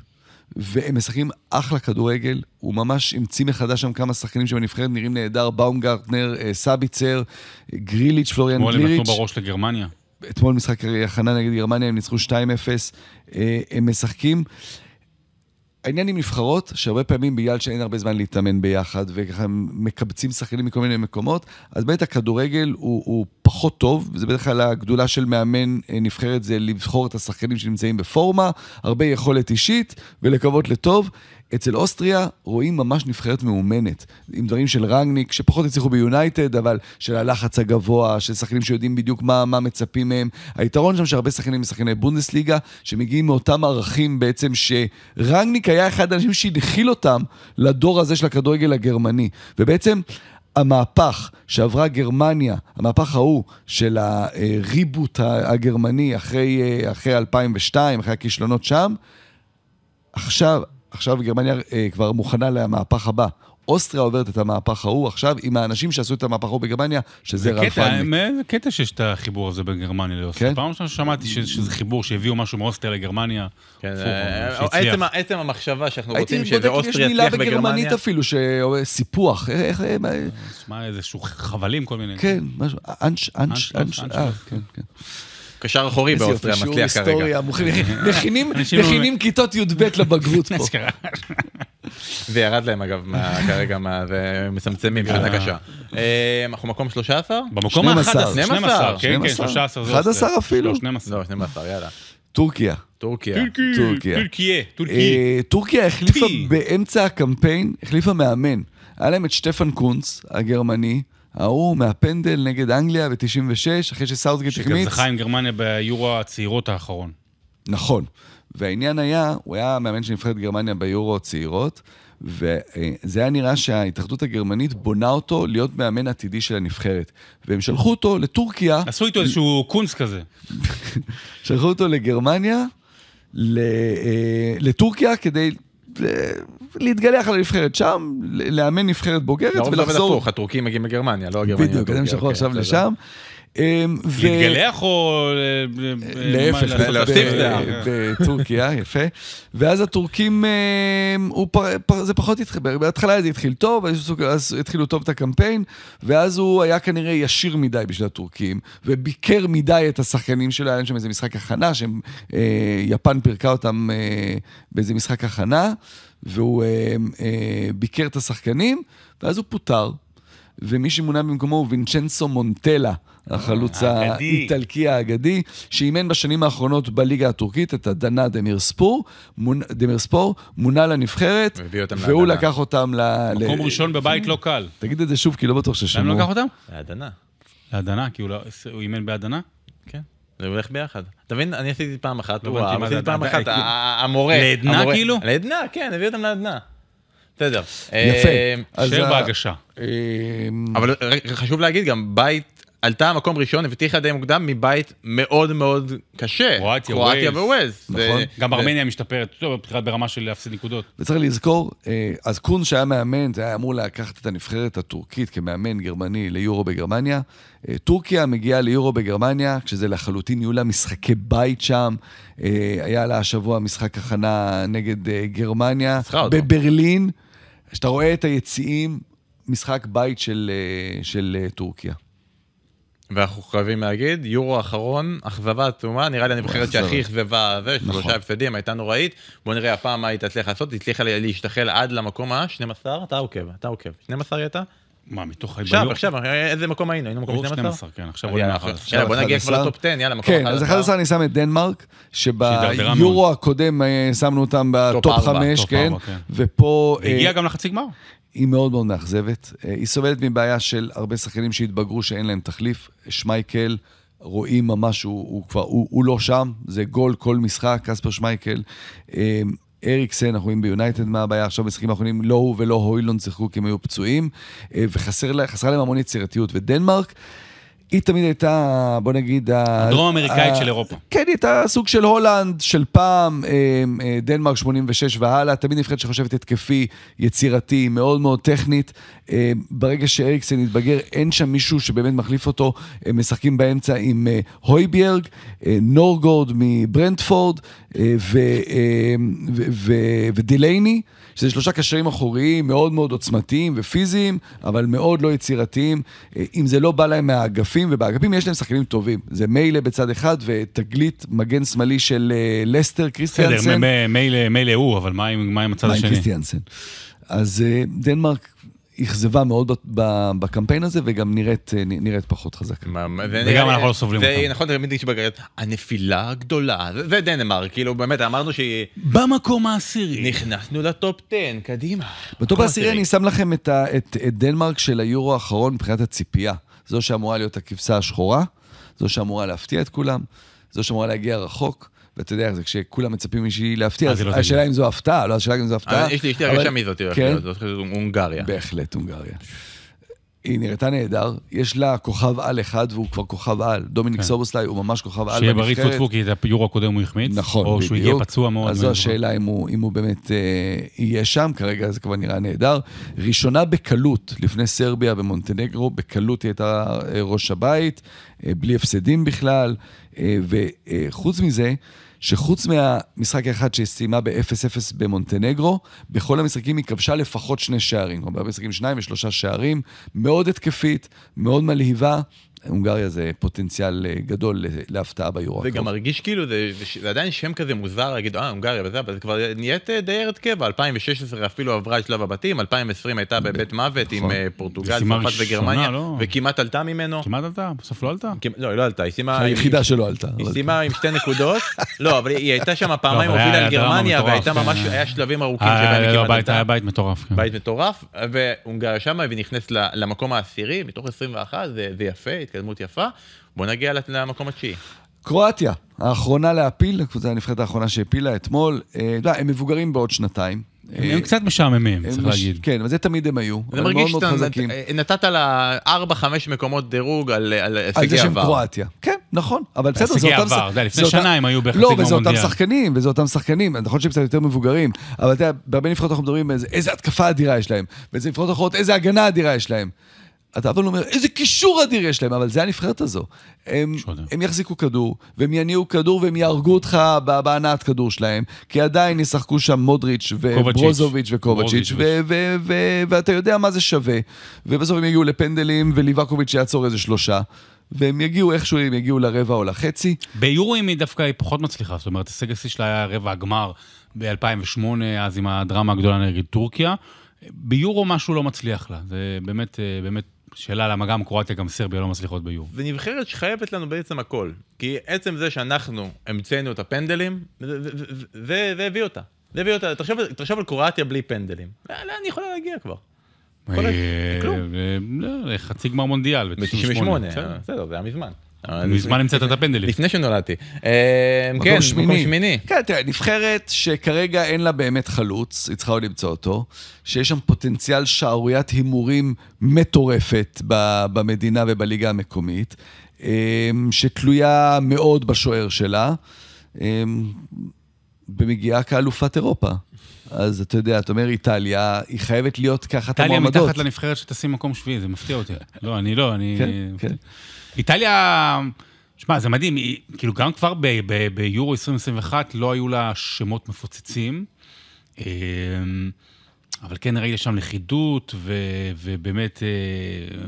והם משחקים אחלה כדורגל. הוא ממש המציא מחדש שם כמה שחקנים שבנבחרת נראים נהדר, באומגרטנר, אה, סאביצר, גריליץ', פלוריאן גליליץ'. אתמול הם נתנו בראש לגרמניה. אתמול משחק הכנה נגד גרמניה, הם ניצחו 2-0. אה, הם משחקים. העניין עם נבחרות, שהרבה פעמים בגלל שאין הרבה זמן להתאמן ביחד, וככה הם מקבצים שחקנים מכל מיני מקומות, אז באמת הכדורגל הוא, הוא פחות טוב, זה בדרך כלל הגדולה של מאמן אה, נבחרת זה לבחור את השחקנים שנמצאים בפורמה, הרבה יכולת אישית ולקוות לטוב. אצל אוסטריה רואים ממש נבחרת מאומנת, עם דברים של רנגניק, שפחות הצליחו ביונייטד, אבל של הלחץ הגבוה, של שחקנים שיודעים בדיוק מה, מה מצפים מהם. היתרון שם שהרבה שחקנים הם שחקני בונדסליגה, שמגיעים מאותם ערכים בעצם, שרנגניק היה אחד האנשים שהנחיל אותם לדור הזה של הכדורגל הגרמני. ובעצם... המהפך שעברה גרמניה, המהפך ההוא של הריבוט הגרמני אחרי, אה, אחרי 2002, אחרי הכישלונות שם, עכשיו עכשיו גרמניה אה, כבר מוכנה למהפך הבא. אוסטריה עוברת את המהפך ההוא עכשיו עם האנשים שעשו את המהפך ההוא בגרמניה, שזה רב רלפנדיק. אה, זה קטע שיש את החיבור הזה בין גרמניה לאוסטריה. כן? פעם ראשונה ששמעתי שזה חיבור שהביאו משהו מאוסטריה לגרמניה. כן, אה, אה, עצם, עצם המחשבה שאנחנו רוצים שבאוסטריה יצליח בגרמניה. יש מילה בגרמנית אפילו, סיפוח, איך... נשמע איזשהו חבלים כל מיני. כן, משהו, אנש, אנש, אנש, כן, כן. כן. קשר אחורי באוסטריה מצליח כרגע. מכינים כיתות י"ב לבגרות פה. זה ירד להם אגב כרגע, מצמצמים, שנה אה. קשה. אה, אנחנו מקום 13? במקום ה-11, 12, כן, כן, 13 זה 11 אפילו. 12. לא, 12, לא, יאללה. טורקיה. טורקיה. טורקיה. טורקיה. אה, טורקיה החליפה באמצע הקמפיין, החליפה מאמן. היה להם את שטפן קונץ, הגרמני. ההוא מהפנדל נגד אנגליה ב-96, אחרי שסאוטגט החמיץ. שגם זכה עם גרמניה ביורו הצעירות האחרון. נכון. והעניין היה, הוא היה מאמן של נבחרת גרמניה ביורו הצעירות, וזה היה נראה שההתאחדות הגרמנית בונה אותו להיות מאמן עתידי של הנבחרת. והם שלחו אותו לטורקיה. עשו איתו איזשהו קונס כזה. שלחו אותו לגרמניה, אה, לטורקיה, כדי אה, להתגלח על הנבחרת שם, לאמן נבחרת בוגרת לא, ולחזור. לא זה הפוך, הטורקים מגיעים לגרמניה, לא הגרמניה. בדיוק, הם שלחו אוקיי, עכשיו לשם. אמ, להתגלח או... אה, אה, להפך, אה, בטורקיה, יפה. ואז הטורקים, אמ, זה פחות התחבר, בהתחלה זה התחיל טוב, אז התחילו טוב את הקמפיין, ואז הוא היה כנראה ישיר מדי בשביל הטורקים, וביקר מדי את השחקנים שלו, היה להם שם איזה משחק הכנה, שיפן פירקה אותם באיזה משחק הכנה, והוא ביקר את השחקנים, ואז הוא פוטר, ומי שמונה במקומו הוא וינצ'נסו מונטלה. החלוץ אה, האיטלקי האגדי, שאימן בשנים האחרונות בליגה הטורקית את הדנה דמיר ספור, מונ... דמיר ספור, מונה לנבחרת, והוא להדנה. לקח אותם ל... מקום ל... ראשון בבית לא קל. תגיד את זה שוב, כי לא בטוח ששמעו. למה הוא לא לקח אותם? להדנה. להדנה, כי הוא לא... הוא אימן בהדנה? כן. זה הולך ביחד. אתה מבין? אני עשיתי פעם אחת, הוא לא עשיתי פעם אחת, אה, אה, כאילו- המורה. לעדנה כאילו? לעדנה, כן, הביא אותם לעדנה. בסדר. יפה. שר בהגשה. אבל חשוב להגיד גם, בית עלתה מקום ראשון, הבטיחה די מוקדם, מבית מאוד מאוד קשה. קרואטיה ווייז. נכון. גם ארמניה משתפרת, טוב, בבחירת ברמה של להפסיד נקודות. וצריך לזכור, אה, אז קון שהיה מאמן, זה היה אמור לקחת את הנבחרת הטורקית כמאמן גרמני ליורו בגרמניה. אה, טורקיה מגיעה ליורו בגרמניה, כשזה לחלוטין יהיו לה משחקי בית שם. אה, היה לה השבוע משחק הכנה נגד גרמניה. בברלין, כשאתה רואה את היציעים, משחק בית של טורקיה. ואנחנו חייבים להגיד, יורו האחרון, אכזבה עצומה, נראה לי הנבחרת שהכי אכזבה, זה, שלושה נכון. הפסדים, הייתה נוראית. בוא נראה הפעם מה היא תצליח לעשות, היא הצליחה להשתחל עד למקום ה-12, אתה עוקב, אתה עוקב. 12 היא הייתה? מה, מתוך... עכשיו, עכשיו, איזה מקום היינו? היינו מקום 12? כן, עכשיו עולים ל יאללה, בוא נגיע כבר לטופ 10, יאללה, מקום 11. כן, אז 11 אני שם את דנמרק, שביורו הקודם אה, שמנו אותם בטופ 5, כן? כן? ופה... הגיע אה, גם לחצי גמר. היא מאוד מאוד מאכזבת. אה, היא סובלת מבעיה של הרבה שחקנים שהתבגרו שאין להם תחליף. שמייקל, רואים ממש, הוא, הוא כבר, הוא, הוא לא שם, זה גול כל משחק, קספר שמייקל. אה, אריקסן, אנחנו רואים ביונייטד מה הבעיה, עכשיו במשחקים האחרונים לא הוא ולא הוילון שיחקו כי הם היו פצועים, אה, וחסרה להם המון יצירתיות. ודנמרק, היא תמיד הייתה, בוא נגיד... הדרום האמריקאית ה... של אירופה. כן, היא הייתה סוג של הולנד של פעם, אה, אה, דנמרק 86 והלאה, תמיד נבחרת שחושבת התקפי, יצירתי, מאוד מאוד טכנית. אה, ברגע שאריקסן התבגר, אין שם מישהו שבאמת מחליף אותו. משחקים באמצע עם הויביארג, נורגורד מברנדפורד ו... ו... ו... ודילייני. ו- שזה שלושה קשרים אחוריים מאוד מאוד עוצמתיים ופיזיים, אבל מאוד לא יצירתיים. אה, אם זה לא בא להם מהאגפים, ובאגפים יש להם שחקנים טובים. זה מיילה בצד אחד ותגלית מגן שמאלי של אה, לסטר קריסטיאנסן. בסדר, מיילה הוא, אבל מה עם הצד השני? מה עם קריסטיאנסן? אז אה, דנמרק אכזבה מאוד בקמפיין הזה, וגם נראית, אה, נראית פחות חזק. וגם אנחנו לא סובלים אותה. נכון, תמיד יש בגריות, הנפילה הגדולה, ודנמרק, כאילו באמת אמרנו שהיא... במקום העשירי. נכנסנו לטופ 10, קדימה. בטופ העשירי אני שם לכם את, את, את דנמרק של היורו האחרון מבחינת הציפייה. זו שאמורה להיות הכבשה השחורה, זו שאמורה להפתיע את כולם, זו שאמורה להגיע רחוק. ואתה יודע, זה כשכולם מצפים מישהי להפתיע, אה, אז לא השאלה אם זו הפתעה, לא השאלה אם זו הפתעה. אה, יש לי הרגשה מי כן? זאת, הונגריה. בהחלט, הונגריה. היא נראתה נהדר, יש לה כוכב על אחד והוא כבר כוכב על. דומיניק כן. סובוסליי הוא ממש כוכב על שיהיה בריא צפו כי את היורו הקודם הוא החמיץ. נכון, או בדיוק. שהוא יהיה פצוע מאוד. אז זו השאלה אם הוא, אם הוא באמת אה, יהיה שם, כרגע זה כבר נראה נהדר. ראשונה בקלות, לפני סרביה ומונטנגרו, בקלות היא הייתה אה, ראש הבית, אה, בלי הפסדים בכלל, אה, וחוץ מזה, שחוץ מהמשחק האחד שסיימה ב-0-0 במונטנגרו, בכל המשחקים היא כבשה לפחות שני שערים. כלומר, במשחקים שניים ושלושה שערים, מאוד התקפית, מאוד מלהיבה. הונגריה זה פוטנציאל אה, גדול להפתעה ביורו. זה גם מרגיש כאילו, זה, זה עדיין שם כזה מוזר להגיד, אה, הונגריה וזה, אבל זה כבר נהיית אה, די ארץ קבע. 2016 אפילו עברה את שלב הבתים, 2020 הייתה בבית מוות עם נכון. אה, פורטוגל, צרפת וגרמניה, לא? וכמעט עלתה ממנו. כמעט עלתה? בסוף לא עלתה? לא, היא לא עלתה, היא סיימה... היחידה שלא עלתה. לא היא סיימה עם שתי נקודות, לא, אבל היא הייתה שם לא, פעמיים הובילה על גרמניה, והייתה ממש, כן. היה שלבים ארוכים שבהם היא כמעט עלתה. היה בית מטורף. כן. בית מטורף, והונגריה שמה, והיא נכנסת התקדמות יפה. בואו נגיע למקום התשיעי. קרואטיה, האחרונה להפיל, הקבוצה הנבחרת האחרונה שהפילה אתמול. אה, הם מבוגרים בעוד שנתיים, הם אה, קצת משעממים, צריך להגיד. כן, אבל זה תמיד הם היו. זה מרגיש שאתה אה, נתת לה 4-5 מקומות דירוג על הישגי עבר. על זה שהם קרואטיה. כן, נכון, אבל בסדר, זה אותם... הישגי עבר, זה לפני שנה הם היו בחצי לא, גמר מונדיאל. לא, וזה אותם שחקנים, וזה אותם שחקנים, נכון שהם קצת יותר מבוגרים, אבל אתה יודע, בהרבה נבחרות אנחנו מדברים איזה התקפה אדירה יש להם, ואיזה נבחרות אחרות איזה הגנה אדירה יש להם. אתה אבל אומר, איזה קישור אדיר יש להם, אבל זה הנבחרת הזו. הם, הם יחזיקו כדור, והם יניעו כדור, והם יהרגו אותך בהנעת כדור שלהם, כי עדיין ישחקו שם מודריץ' וברוזוביץ' וקובצ'יץ', ואתה יודע מה זה שווה. ובסוף הם יגיעו לפנדלים, וליבקוביץ' יעצור איזה שלושה. והם יגיעו איכשהו, הם יגיעו לרבע או לחצי. ביורואים היא דווקא היא פחות מצליחה, זאת אומרת, הישג השיא שלה היה רבע הגמר ב-2008, אז עם הדרמה הגדולה נגד טורקיה. ביורו משהו לא מצליח לה, זה באמת, אה, באמת שאלה למה גם קרואטיה, גם סרביה לא מצליחות ביוב. זה נבחרת שחייבת לנו בעצם הכל. כי עצם זה שאנחנו המצאנו את הפנדלים, זה, הביא אותה. זה הביא אותה. תחשוב, תחשוב על קרואטיה בלי פנדלים. לאן היא יכולה להגיע כבר? אה, כלום. אה, לא, אה, חצי גמר מונדיאל ב-98. כן. בסדר, זה היה מזמן. מזמן המצאת את הפנדלים. לפני שנולדתי. אה, כן, מקום שמיני. כן, תראה, נבחרת שכרגע אין לה באמת חלוץ, היא צריכה עוד למצוא אותו, שיש שם פוטנציאל שערוריית הימורים מטורפת במדינה ובליגה המקומית, אה, שתלויה מאוד בשוער שלה, אה, במגיעה כאלופת אירופה. אז אתה יודע, אתה אומר איטליה, היא חייבת להיות ככה את המועמדות. איטליה מתחת לנבחרת שתשים מקום שביעי, זה מפתיע אותי. לא, אני לא, אני... כן, כן. איטליה, שמע, זה מדהים, היא, כאילו גם כבר ביורו 2021 לא היו לה שמות מפוצצים, אמ, אבל כן ראית שם לכידות, ו, ובאמת אה,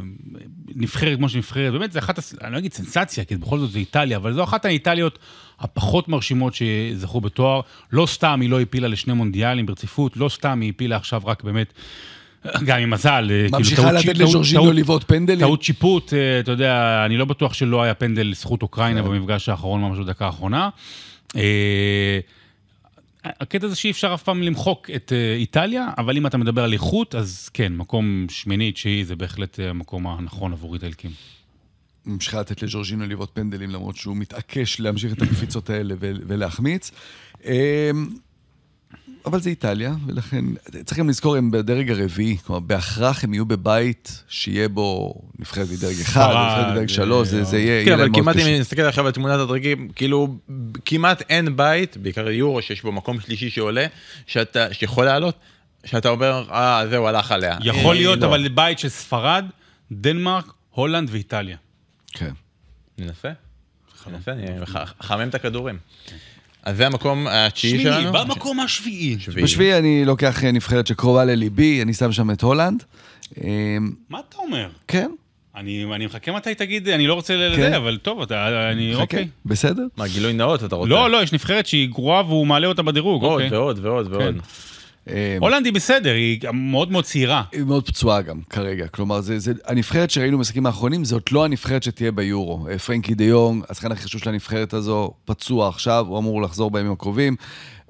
נבחרת כמו שנבחרת, באמת זה אחת, אני לא אגיד סנסציה, כי בכל זאת זה איטליה, אבל זו אחת האיטליות הפחות מרשימות שזכו בתואר. לא סתם היא לא הפילה לשני מונדיאלים ברציפות, לא סתם היא הפילה עכשיו רק באמת... גם עם מזל. אה, כאילו, ממשיכה לתת לז'ורג'ינו לבעוט פנדלים? טעות שיפוט, אה, אתה יודע, אני לא בטוח שלא היה פנדל לזכות אוקראינה כן. במפגש האחרון, ממש בדקה האחרונה. אה, הקטע זה שאי אפשר אף פעם למחוק את איטליה, אבל אם אתה מדבר על איכות, אז כן, מקום שמיני, תשיעי, זה בהחלט המקום הנכון עבור איטלקים. ממשיכה לתת לז'ורג'ינו לבעוט פנדלים, למרות שהוא מתעקש להמשיך את הקפיצות האלה ולהחמיץ. אבל זה איטליה, ולכן צריך גם לזכור, הם בדרג הרביעי, כלומר, בהכרח הם יהיו בבית שיהיה בו נבחרת בדרג אחד, נבחרת בדרג שלוש, זה, זה יהיה, כן, יהיה אבל כמעט אם נסתכל עכשיו על תמונת הדרגים, כאילו, כמעט אין בית, בעיקר יורו, שיש בו מקום שלישי שעולה, שאתה, שיכול לעלות, שאתה אומר, אה, זהו, הלך עליה. יכול אין, אה, להיות, לא. אבל בית של ספרד, דנמרק, הולנד ואיטליה. כן. ננסה. כן. ננסה, אני מחמם את הכדורים. כן. אז זה המקום התשיעי שלנו? שמיני, במקום השביעי. בשביעי אני לוקח אה, נבחרת שקרובה לליבי, אני שם שם את הולנד. אמ, מה אתה אומר? כן. אני, אני מחכה מתי תגיד, אני לא רוצה לזה, כן. אבל טוב, אתה, אני, חכה. אוקיי. בסדר. מה, גילוי נאות אתה רוצה? לא, לא, יש נבחרת שהיא גרועה והוא מעלה אותה בדירוג, עוד אוקיי. ועוד ועוד כן. ועוד. כן. אמ, הולנד היא בסדר, היא מאוד מאוד צעירה. היא מאוד פצועה גם כרגע, כלומר, זה, זה, הנבחרת שראינו במשחקים האחרונים, זאת לא הנבחרת שתהיה ביורו. אה, פרנקי דה יונג, השחקן הכי חשוב של הנבחרת הזו, פצוע עכשיו, הוא אמור לחזור בימים הקרובים.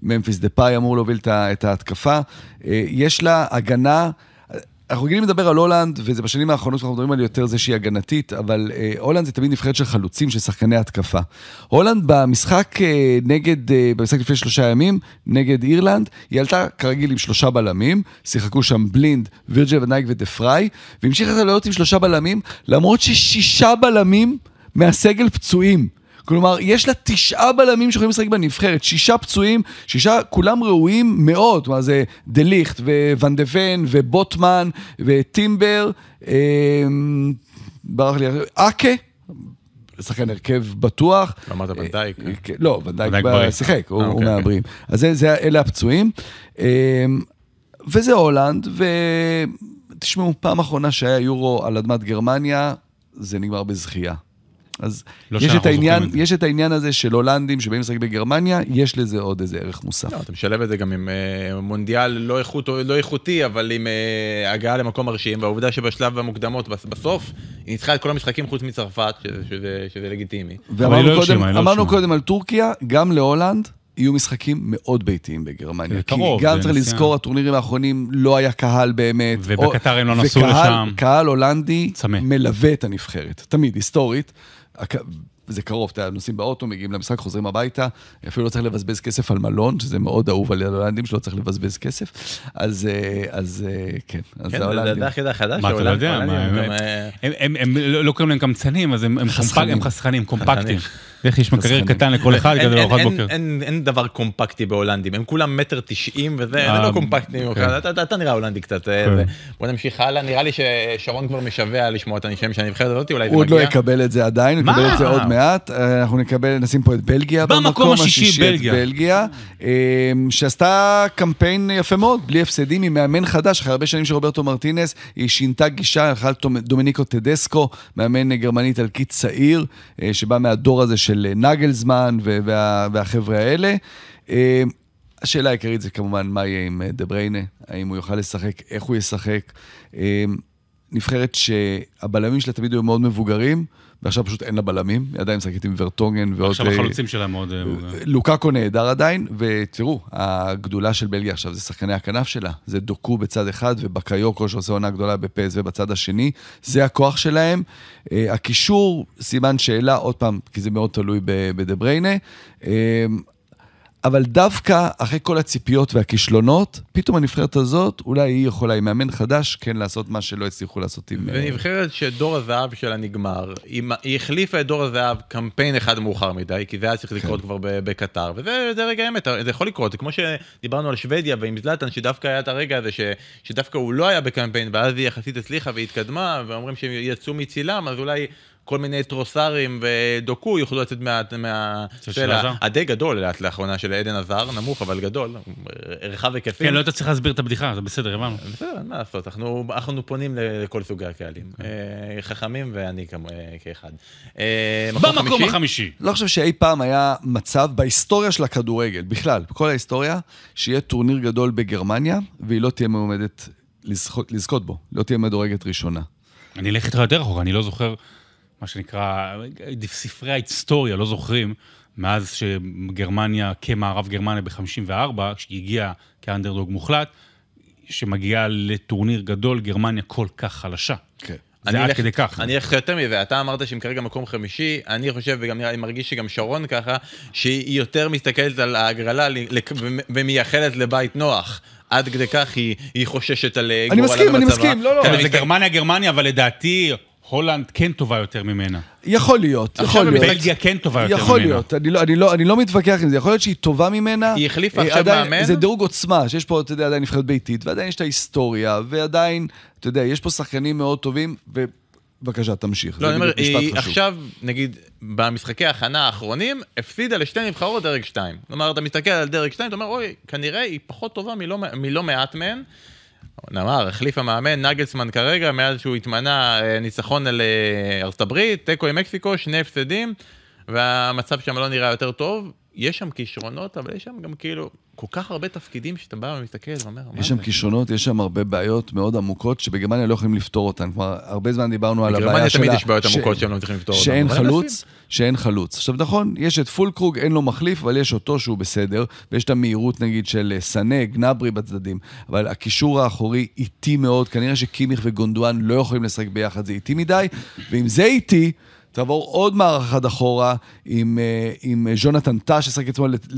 ממפיס דה פאי אמור להוביל את ההתקפה. אה, יש לה הגנה... אנחנו רגילים לדבר על הולנד, וזה בשנים האחרונות שאנחנו מדברים על יותר זה שהיא הגנתית, אבל אה, הולנד זה תמיד נבחרת של חלוצים, של שחקני התקפה. הולנד במשחק אה, נגד, אה, במשחק לפני שלושה ימים, נגד אירלנד, היא עלתה כרגיל עם שלושה בלמים, שיחקו שם בלינד, וירג'ל ונייק ודה פריי, והמשיכה לעלות עם שלושה בלמים, למרות ששישה בלמים מהסגל פצועים. כלומר, יש לה תשעה בלמים שיכולים לשחק בנבחרת, שישה פצועים, שישה כולם ראויים מאוד. מה זה דליכט וואן דה ון ובוטמן וטימבר, אה, ברח לי, אקה. שחקן הרכב בטוח. אמרת ונדייק. אה, אה? כן, לא, ונדייק שיחק, הוא אה, אוקיי, אוקיי. מהבריאים. אז אלה הפצועים. אמ, וזה הולנד, ותשמעו, פעם אחרונה שהיה יורו על אדמת גרמניה, זה נגמר בזכייה. אז לא יש, את העניין, את יש את העניין הזה של הולנדים שבאים לשחק בגרמניה, יש לזה עוד איזה ערך מוסף. לא, אתה משלב את זה גם עם uh, מונדיאל לא, איכות, לא איכותי, אבל עם uh, הגעה למקום מרשים, והעובדה שבשלב המוקדמות בסוף, היא ניצחה את כל המשחקים חוץ מצרפת, שזה, שזה, שזה לגיטימי. ואמרנו לא קודם, לא קודם, על טורקיה, גם להולנד. יהיו משחקים מאוד ביתיים בגרמניה. כי קרוב, גם צריך לזכור, הטורנירים האחרונים לא היה קהל באמת. ובקטר הם לא נסעו לשם. קהל הולנדי צמא. מלווה את הנבחרת, תמיד, היסטורית. I וזה קרוב, אתה נוסעים באוטו, מגיעים למשחק, חוזרים הביתה, אפילו לא צריך לבזבז כסף על מלון, שזה מאוד אהוב על הולנדים, שלא צריך לבזבז כסף. אז, אה, אה, כן, אז ההולנדים... כן, זה הקטע החדש, מה אתה לא יודע, הם לא, לא קוראים להם קמצנים, אז הם חסכנים, קומפקטים. איך יש מקרר קטן לכל אחד כזה לארוחת בוקר. אין דבר קומפקטי בהולנדים, הם כולם מטר תשעים וזה אה, זה לא קומפקטי, אוקיי. אוקיי, אתה נראה הולנדי קצת. אוקיי. בוא נמשיך הלאה, נראה לי ששרון כבר משווע לשמוע את הנשם של הנבחרת הזאת, אולי זה מגיע. הוא עוד לא יקבל את זה עדיין, הוא יקבל את זה עוד מעט. מעט. אה, אנחנו נקבל, נשים פה את בלגיה. במקום השישי, השישי בלגיה. בלגיה, אמ, שעשתה קמפיין יפה מאוד, בלי הפסדים, עם מאמן חדש, אחרי הרבה שנים של רוברטו מרטינס, היא שינתה גישה, הלכה דומיניקו טדסקו, מאמן גרמני-איטלקי צעיר, אה, שבא מהדור הזה של נגלזמן וה, והחבר'ה האלה. אמ, השאלה העיקרית זה כמובן מה יהיה עם דה אה, בריינה, האם הוא יוכל לשחק, איך הוא ישחק. אמ, נבחרת שהבלמים שלה תמיד היו מאוד מבוגרים, ועכשיו פשוט אין לה בלמים, היא עדיין משחקת עם ורטונגן ועוד... עכשיו אה, החלוצים שלה מאוד... אה, לוקאקו נהדר עדיין, ותראו, הגדולה של בלגיה עכשיו זה שחקני הכנף שלה. זה דוקו בצד אחד ובקיוקו שעושה עונה גדולה בפס ובצד השני. זה הכוח שלהם. אה, הקישור, סימן שאלה, עוד פעם, כי זה מאוד תלוי בדה בריינה. אבל דווקא אחרי כל הציפיות והכישלונות, פתאום הנבחרת הזאת, אולי היא יכולה, עם מאמן חדש, כן לעשות מה שלא הצליחו לעשות עם... אה, ונבחרת שדור הזהב שלה נגמר, היא, היא החליפה את דור הזהב קמפיין אחד מאוחר מדי, כי זה היה צריך לקרות כן. כבר בקטר, וזה רגע האמת, זה יכול לקרות, כמו שדיברנו על שוודיה ועם זלאטן, שדווקא היה את הרגע הזה, ש, שדווקא הוא לא היה בקמפיין, ואז היא יחסית הצליחה והתקדמה, ואומרים שהם יצאו מצילם, אז אולי כל מיני טרוסרים ודוקו יוכלו לצאת מה... מה... של הדי אה, גדול לאט לאחרונה של עדן עזר, נמוך אבל גדול, רחב היקפים. כן, לא היית צריך להסביר את הבדיחה, זה בסדר, הבנו. אה, בסדר, אין מה לעשות, אנחנו פונים לכל סוגי הקהלים. כן. אה, חכמים ואני כאחד. במקום החמישי. לא חושב שאי פעם היה מצב בהיסטוריה של הכדורגל, בכלל, בכל ההיסטוריה, שיהיה טורניר גדול בגרמניה, והיא לא תהיה מועמדת לזכות בו, לא תהיה מדורגת ראשונה. אני אלך איתך יותר אחורה, אני לא זוכר מה שנקרא, ספרי ההיסטוריה, לא זוכרים, מאז שגרמניה, כמערב גרמניה ב-54, כשהיא הגיעה כאנדרדוג מוחלט, שמגיעה לטורניר גדול, גרמניה כל כך חלשה. כן. זה עד כדי כך. אני אלך יותר מזה, אתה אמרת שהם כרגע מקום חמישי, אני חושב, וגם אני מרגיש שגם שרון ככה, שהיא יותר מסתכלת על ההגרלה ומייחלת לבית נוח. עד כדי כך היא, היא חוששת על גורל ומצבה. אה, אני מסכים, אני מסכים, לא, לא. כן, זה גרמניה, גרמניה, אבל לדעתי, הולנד כן טובה יותר ממנה. יכול להיות, יכול להיות. עכשיו בלגיה כן טובה יותר ממנה. יכול להיות, אני לא, אני, לא, אני לא מתווכח עם זה, יכול להיות שהיא טובה ממנה. היא החליפה אה, עכשיו עדיין, מאמן? זה דירוג עוצמה, שיש פה, אתה יודע, עדיין נבחרת ביתית, ועדיין יש את ההיסטוריה, ועדיין, אתה יודע, יש פה שחקנים מאוד טובים, ובבקשה, תמשיך. לא, אני אומר, היא עכשיו, נגיד, במשחקי ההכנה האחרונים, הפסידה לשתי נבחרות דרג 2. כלומר, אתה מסתכל על דרג 2, אתה אומר, אוי, כנראה היא פחות טובה מלא, מלא מעט מהן. נאמר, החליף המאמן נגלסמן כרגע, מאז שהוא התמנה אה, ניצחון על אה, ארצות הברית, תיקו עם מקסיקו, שני הפסדים, והמצב שם לא נראה יותר טוב. יש שם כישרונות, אבל יש שם גם כאילו כל כך הרבה תפקידים שאתה בא ומסתכל ואומר, יש שם כישרונות, יש שם הרבה בעיות מאוד עמוקות שבגרמניה לא יכולים לפתור אותן. כלומר, הרבה זמן דיברנו על הבעיה שלה... בגרמניה תמיד יש בעיות עמוקות שהם לא צריכים לפתור אותן. שאין חלוץ, שאין חלוץ. עכשיו נכון, יש את פולקרוג, אין לו מחליף, אבל יש אותו שהוא בסדר, ויש את המהירות נגיד של אה, סנה, גנברי בצדדים, אבל הקישור האחורי איטי מאוד, כנראה שקימיך וגונדואן לא יכולים לשחק ביחד, זה איטי מדי, ואם זה איטי... תעבור עוד מערך אחד אחורה עם, uh, עם ז'ונתן אה, טא, ששחק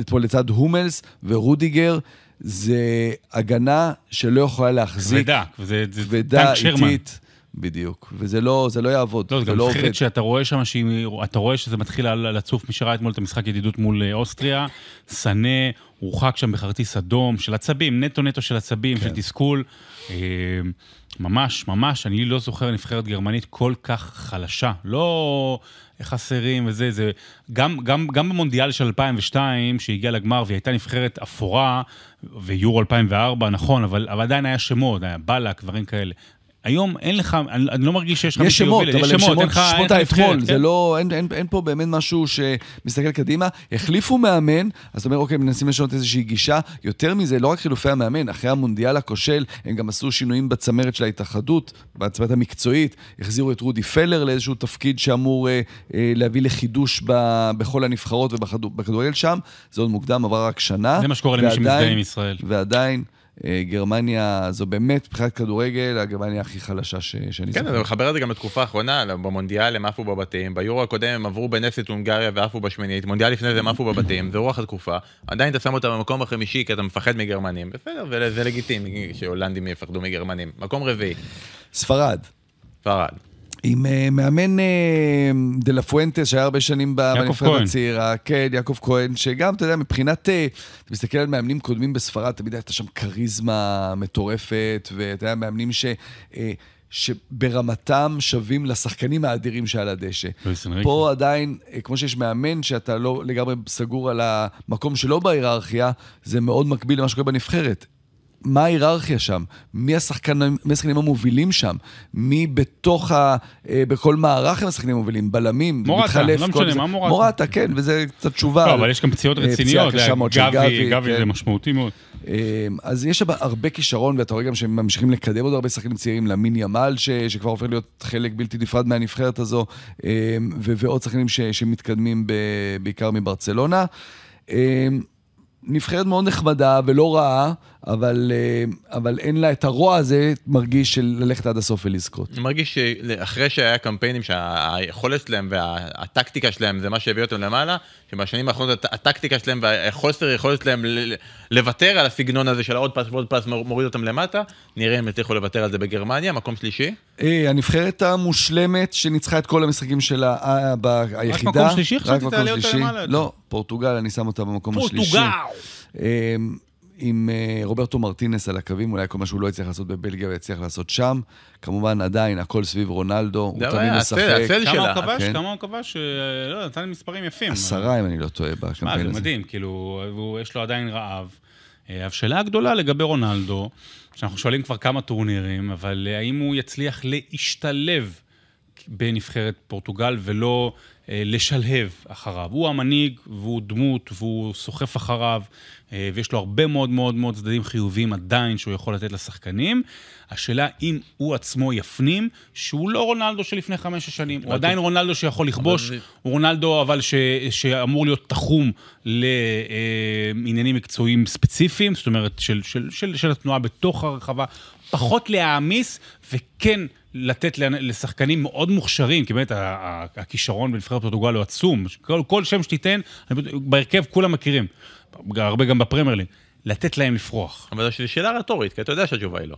אתמול לצד הומלס ורודיגר. זה הגנה שלא יכולה להחזיק. כבדה, זה, זה כבדה טנק שרמן. איטית. בדיוק, וזה לא, זה לא יעבוד, לא, זה זה לא עובד. זה גם שאתה רואה שם, שהיא, אתה רואה שזה מתחיל לצוף, מי שראה אתמול את המשחק ידידות מול אה, אוסטריה, סנה, הורחק שם בכרטיס אדום, של עצבים, נטו נטו של עצבים, כן. של תסכול. ממש, ממש, אני לא זוכר נבחרת גרמנית כל כך חלשה. לא חסרים וזה, זה... גם, גם, גם במונדיאל של 2002, שהגיעה לגמר והיא הייתה נבחרת אפורה, ויורו 2004, נכון, אבל, אבל עדיין היה שמות, היה בלק, דברים כאלה. היום אין לך, אני, אני לא מרגיש שיש לך מישהו יוביל, יש שמות, אבל הם שמות, שמות, שמות האתמול, זה כן. לא, אין, אין, אין פה באמת משהו שמסתכל קדימה. החליפו מאמן, אז אתה אומר, אוקיי, מנסים לשנות איזושהי גישה. יותר מזה, לא רק חילופי המאמן, אחרי המונדיאל הכושל, הם גם עשו שינויים בצמרת של ההתאחדות, בצמרת המקצועית, החזירו את רודי פלר לאיזשהו תפקיד שאמור אה, אה, להביא לחידוש ב, בכל הנבחרות ובכדורגל שם. זה עוד מוקדם, עבר רק שנה. זה מה שקורה למי שמזדהה עם ישראל. ועדיין אה, גרמניה זו באמת, מבחינת כדורגל, הגרמניה הכי חלשה ש... שאני כן, זוכר. כן, אבל מחבר את זה גם לתקופה האחרונה, לא, במונדיאל הם עפו בבתים, ביורו הקודם הם עברו בנס את הונגריה ועפו בשמינית, מונדיאל לפני זה הם עפו בבתים, זה רוח התקופה, עדיין אתה שם אותם במקום החמישי כי אתה מפחד מגרמנים, בסדר, וזה לגיטימי שהולנדים יפחדו מגרמנים. מקום רביעי. ספרד. ספרד. עם uh, מאמן uh, דה לה פואנטס, שהיה הרבה שנים בנבחרת הצעירה, כן, יעקב כהן, שגם, אתה יודע, מבחינת, Uh, אתה מסתכל על מאמנים קודמים בספרד, תמיד הייתה שם כריזמה מטורפת, ואתה יודע, מאמנים ש... Uh, שברמתם שווים לשחקנים האדירים שעל הדשא. פה עדיין, כמו שיש מאמן שאתה לא לגמרי סגור על המקום שלו בהיררכיה, זה מאוד מקביל למה שקורה בנבחרת. מה ההיררכיה שם? מי, השחקנים, המובילים שם? מי בתוך ה... אה, בכל מערך הם השחקנים המובילים? בלמים? מורטה, לא משנה, מה מורטה? מורטה, כן, וזה קצת תשובה. לא, אבל יש גם פציעות אה, רציניות. פציעה קשה אה, מאוד של גבי. גבי כן. זה משמעותי מאוד. אמ, אז יש שם הרבה כישרון, ואתה רואה גם שהם ממשיכים לקדם עוד הרבה שחקנים צעירים, למין ימל, שכבר הופך להיות חלק בלתי נפרד מהנבחרת הזו, אמ, ועוד שחקנים שמתקדמים בעיקר מברצלונה. אמ, נבחרת מאוד נחמדה ולא רעה, אבל, אה, אבל אין לה את הרוע הזה, מרגיש של ללכת עד הסוף ולזכות. אני מרגיש שאחרי שהיה קמפיינים שהיכולת שלהם והטקטיקה שלהם זה מה שהביא אותם למעלה, שבשנים האחרונות הטקטיקה שלהם והחוסר היכולת שלהם לוותר על הסגנון הזה של העוד פס ועוד פס מוריד אותם למטה, נראה אם יצליחו לוותר על זה בגרמניה, מקום שלישי. אה, הנבחרת המושלמת שניצחה את כל המשחקים שלה, אה, ביחידה. רק מקום שלישי? חשבתי תעלה אותה למעלה. לא, לא, פורטוגל, אני שם אותה במקום השלישי. פורטוגל! אה, עם אה, רוברטו מרטינס על הקווים, אולי כל מה שהוא לא הצליח לעשות בבלגיה והצליח לעשות שם. כמובן, עדיין, הכל סביב רונלדו, הוא תמיד משחק. כן. כמה הוא כבש? כמה אה, הוא כבש? לא, נתן מספרים יפים. עשרה, אם אני לא טועה, בקמפיין הזה. זה מדהים, כאילו, יש לו עדיין רעב. השאלה אה, הגדולה לגבי רונלדו, שאנחנו שואלים כבר כמה טורנירים, אבל האם הוא יצליח להשתלב בנבחרת פורטוגל ולא אה, לשלהב אחריו. הוא המנהיג והוא דמות והוא סוחף אחריו, אה, ויש לו הרבה מאוד מאוד מאוד צדדים חיוביים עדיין שהוא יכול לתת לשחקנים. השאלה אם הוא עצמו יפנים שהוא לא רונלדו שלפני חמש השנים. הוא אוקיי. עדיין רונלדו שיכול לכבוש, הוא רונלדו אבל ש, שאמור להיות תחום לעניינים אה, מקצועיים ספציפיים, זאת אומרת של, של, של, של התנועה בתוך הרחבה, פחות להעמיס וכן לתת לשחקנים מאוד מוכשרים, כי באמת הכישרון בנבחרת פורטוגל הוא עצום, כל, כל שם שתיתן, בהרכב כולם מכירים, הרבה גם בפרמיירלין, לתת להם לפרוח. אבל זו שאלה רטורית, כי אתה יודע שהתשובה היא לא.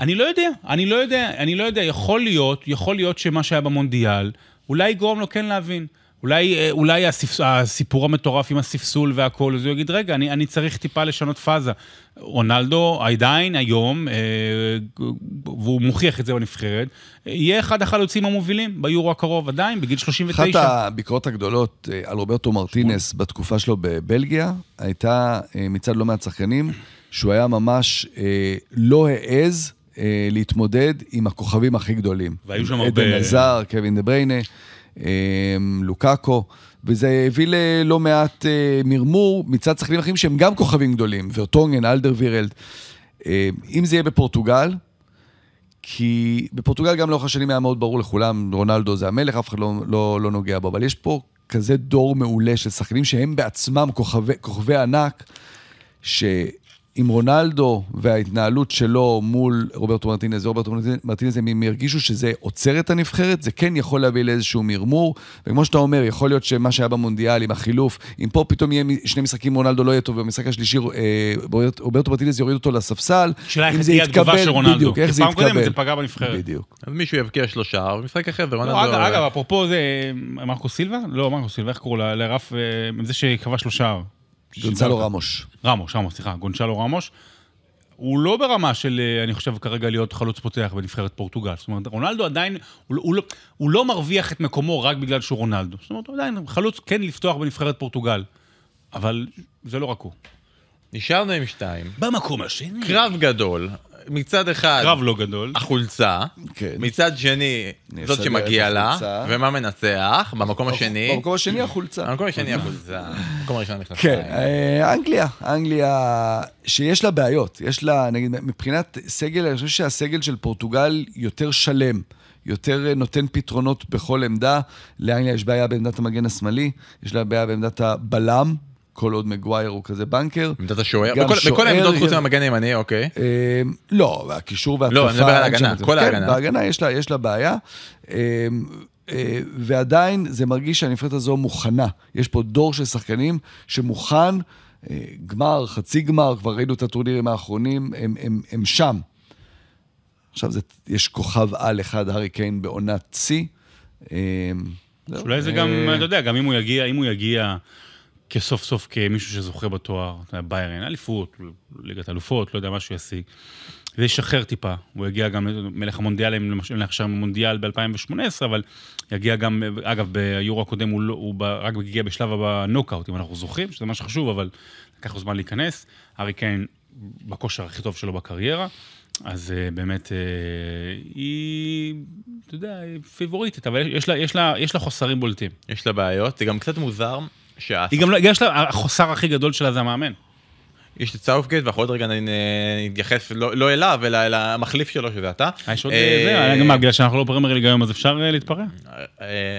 אני לא יודע, אני לא יודע, אני לא יודע, יכול להיות, יכול להיות שמה שהיה במונדיאל, אולי יגרום לו כן להבין. אולי, אה, אולי הספס, הסיפור המטורף עם הספסול והכול, אז הוא יגיד, רגע, אני, אני צריך טיפה לשנות פאזה. רונלדו עדיין היום, אה, והוא מוכיח את זה בנבחרת, יהיה אחד החלוצים המובילים ביורו הקרוב, עדיין, בגיל 39. אחת הביקורות הגדולות אה, על רוברטו מרטינס בתקופה שלו בבלגיה, הייתה אה, מצד לא מעט שחקנים, שהוא היה ממש אה, לא העז אה, להתמודד עם הכוכבים הכי גדולים. והיו שם הרבה... עדן עזר, קווין דה בריינה. אמ, לוקאקו, וזה הביא ללא מעט אה, מרמור מצד שחקנים אחרים שהם גם כוכבים גדולים, ורטונגן, אלדר וירלד. אמ, אם זה יהיה בפורטוגל, כי בפורטוגל גם לאורך השנים היה מאוד ברור לכולם, רונלדו זה המלך, אף אחד לא, לא, לא נוגע בו, אבל יש פה כזה דור מעולה של שחקנים שהם בעצמם כוכבי, כוכבי ענק, ש... עם רונלדו וההתנהלות שלו מול רוברטו מרטינז ורוברטו מרטינז, אם הם ירגישו שזה עוצר את הנבחרת, זה כן יכול להביא לאיזשהו מרמור. וכמו שאתה אומר, יכול להיות שמה שהיה במונדיאל עם החילוף, אם פה פתאום יהיה שני משחקים, רונלדו לא יהיה טוב, ובמשחק השלישי אה, רוברטו מרטינז יוריד אותו לספסל, שאלה איך תהיה התגובה של רונלדו. בדיוק, איך זה יתקבל. פעם קודמת זה פגע בנבחרת. בדיוק. אז מישהו יבקיע שלושה, ובמשחק אחר ורונלדו... אגב, אפרופו זה, אה, מרקו סילבה? לא, מרקו סילבה, איך קראו לרף, אה, זה שכבש שלושה. גונצלו רמוש. רמוש, רמוש, סליחה, גונצלו רמוש. הוא לא ברמה של, אה, אני חושב, כרגע להיות חלוץ פותח בנבחרת פורטוגל. זאת אומרת, רונלדו עדיין, הוא, לא, הוא, לא, הוא לא מרוויח את מקומו רק בגלל שהוא רונלדו. זאת אומרת, הוא עדיין חלוץ כן לפתוח בנבחרת פורטוגל, אבל זה לא רק הוא. נשארנו עם שתיים. במקום השני. קרב גדול, מצד אחד... קרב לא גדול. החולצה. כן. מצד שני, זאת שמגיעה לה. ומה מנצח? במקום אוקיי. השני. במקום השני החולצה. במקום השני החולצה. במקום הראשון נכנסה. כן, אה, אנגליה. אנגליה, שיש לה בעיות. יש לה, נגיד, מבחינת סגל, אני חושב שהסגל של פורטוגל יותר שלם. יותר אה, נותן פתרונות בכל עמדה. לאנגליה יש בעיה בעמדת המגן השמאלי, יש לה בעיה בעמדת הבלם, כל עוד מגווייר הוא כזה בנקר. עמדת השוער? בכל, בכל העמדות חוץ מהמגן הימני, אוקיי. אה, לא, הקישור והתקפה... לא, אני מדבר על ההגנה, כל כן, ההגנה. כן, בהגנה יש לה, יש לה בעיה. אה, אה, ועדיין זה מרגיש שהנבחרת הזו מוכנה. יש פה דור של שחקנים שמוכן, אה, גמר, חצי גמר, כבר ראינו את הטורנירים האחרונים, הם, הם, הם שם. עכשיו זה, יש כוכב על אחד, הארי קיין בעונת שיא. אמ, אולי זה אה, גם, אתה יודע, גם אם הוא יגיע, אם הוא יגיע... כסוף סוף כמישהו שזוכה בתואר, אתה יודע, ביירן, אליפות, ליגת אלופות, לא יודע מה שהוא ישיג. זה ישחרר טיפה, הוא יגיע גם למלך המונדיאלים, למשל עכשיו מונדיאל ב-2018, אבל יגיע גם, אגב, ביורו הקודם הוא, לא, הוא ב, רק הגיע בשלב הנוקאוט, אם אנחנו זוכרים, שזה מה שחשוב, אבל לקח לו זמן להיכנס. ארי קיין בכושר הכי טוב שלו בקריירה, אז אה, באמת אה, היא, אתה יודע, היא פיבוריטית, אבל יש לה, יש לה, יש לה חוסרים בולטים. יש לה בעיות, זה גם קצת מוזר. שאף... היא גם לא, יש לה, החוסר הכי גדול שלה זה המאמן. יש את סאופגייט, ואנחנו עוד רגע נתייחס לא, לא אליו, אלא אל המחליף שלו, שזה אתה. אה, יש עוד אה, אה, זה, מה, בגלל שאנחנו לא פרמייר ליג היום, אז אפשר להתפרע?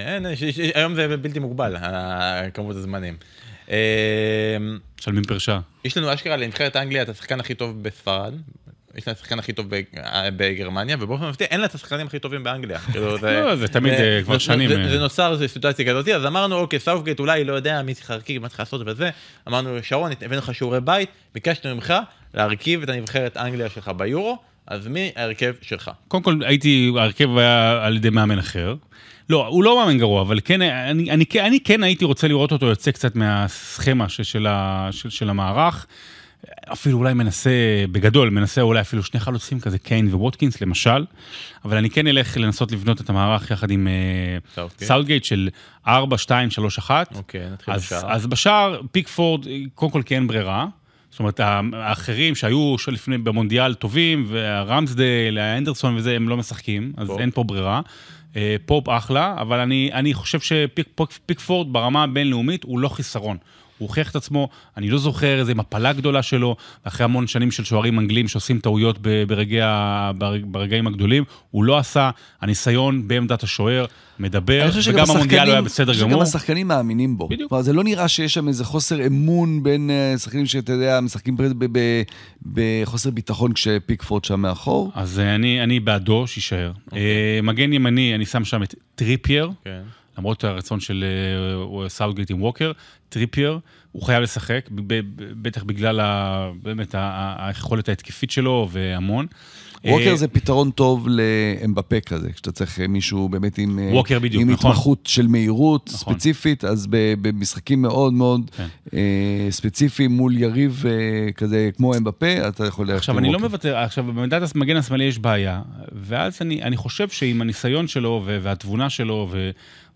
אין, היום זה בלתי מוגבל, כמות הזמנים. משלמים פרשה. יש לנו אשכרה לנבחרת אנגליה את השחקן הכי טוב בספרד, יש לה את השחקן הכי טוב בגרמניה, ובאופן מפתיע אין לה את השחקנים הכי טובים באנגליה. כאילו, לא, זה תמיד אה, כבר שנים. אה. זה נוצר איזו סיטואציה כזאת, אז אמרנו, אוקיי, סאופגייט אולי לא יודע מי צריך להרכיב, מה צריך לעשות וזה. אמרנו, שרון, הבאנו לך שיעורי בית, ביקשנו ממך להרכיב את הנבחרת אנגליה שלך ביורו, אז מי ההרכב שלך? קודם כל, הייתי, ההרכב היה על ידי מאמן אחר. לא, הוא לא מאמן גרוע, אבל כן, אני, אני, אני כן הייתי רוצה לראות אותו יוצא קצת מהסכמה של, של, של, של המערך. אפילו אולי מנסה, בגדול, מנסה אולי אפילו שני חלוצים כזה, קיין וווטקינס למשל, אבל אני כן אלך לנסות לבנות את המערך יחד עם אה, כן. סאוטגייט של 4, 2, 3, 1. אוקיי, נתחיל אז, בשער. אז בשער, פיקפורד, קודם כל כי אין ברירה. זאת אומרת, האחרים שהיו לפני במונדיאל טובים, והרמסדל, האנדרסון וזה, הם לא משחקים, אז פופ. אין פה ברירה. אה, פופ אחלה, אבל אני, אני חושב שפיקפורד שפיק, ברמה הבינלאומית הוא לא חיסרון. הוא הוכיח את עצמו, אני לא זוכר איזה מפלה גדולה שלו, אחרי המון שנים של שוערים אנגלים שעושים טעויות ברגע, ברגעים הגדולים, הוא לא עשה, הניסיון בעמדת השוער מדבר, וגם המונדיאל לא היה בסדר גמור. אני חושב שגם השחקנים מאמינים בו. בדיוק. כלומר, זה לא נראה שיש שם איזה חוסר אמון בין אה, שחקנים שאתה יודע, משחקים בחוסר ביטחון כשפיקפורד שם מאחור. אז אה, אני, אני בעדו, שיישאר. Okay. אוקיי. אה, מגן ימני, אני שם שם את טריפייר. Okay. כן. למרות הרצון של אה, סאודגייט עם ווקר, טריפייר, הוא חייב לשחק, בטח בגלל ה, באמת היכולת ההתקפית שלו והמון. ווקר אה, זה פתרון טוב לאמבפה כזה, כשאתה צריך אה, מישהו באמת עם, ווקר בדיוק, עם נכון. התמחות של מהירות נכון. ספציפית, אז במשחקים מאוד מאוד כן. אה, ספציפיים מול יריב אה, כזה כמו אמבפה, אתה יכול ללכת עם עכשיו, אני לא ווקר. לא מוותר, עכשיו, במדד המגן השמאלי יש בעיה, ואז אני, אני חושב שעם הניסיון שלו והתבונה שלו, ו...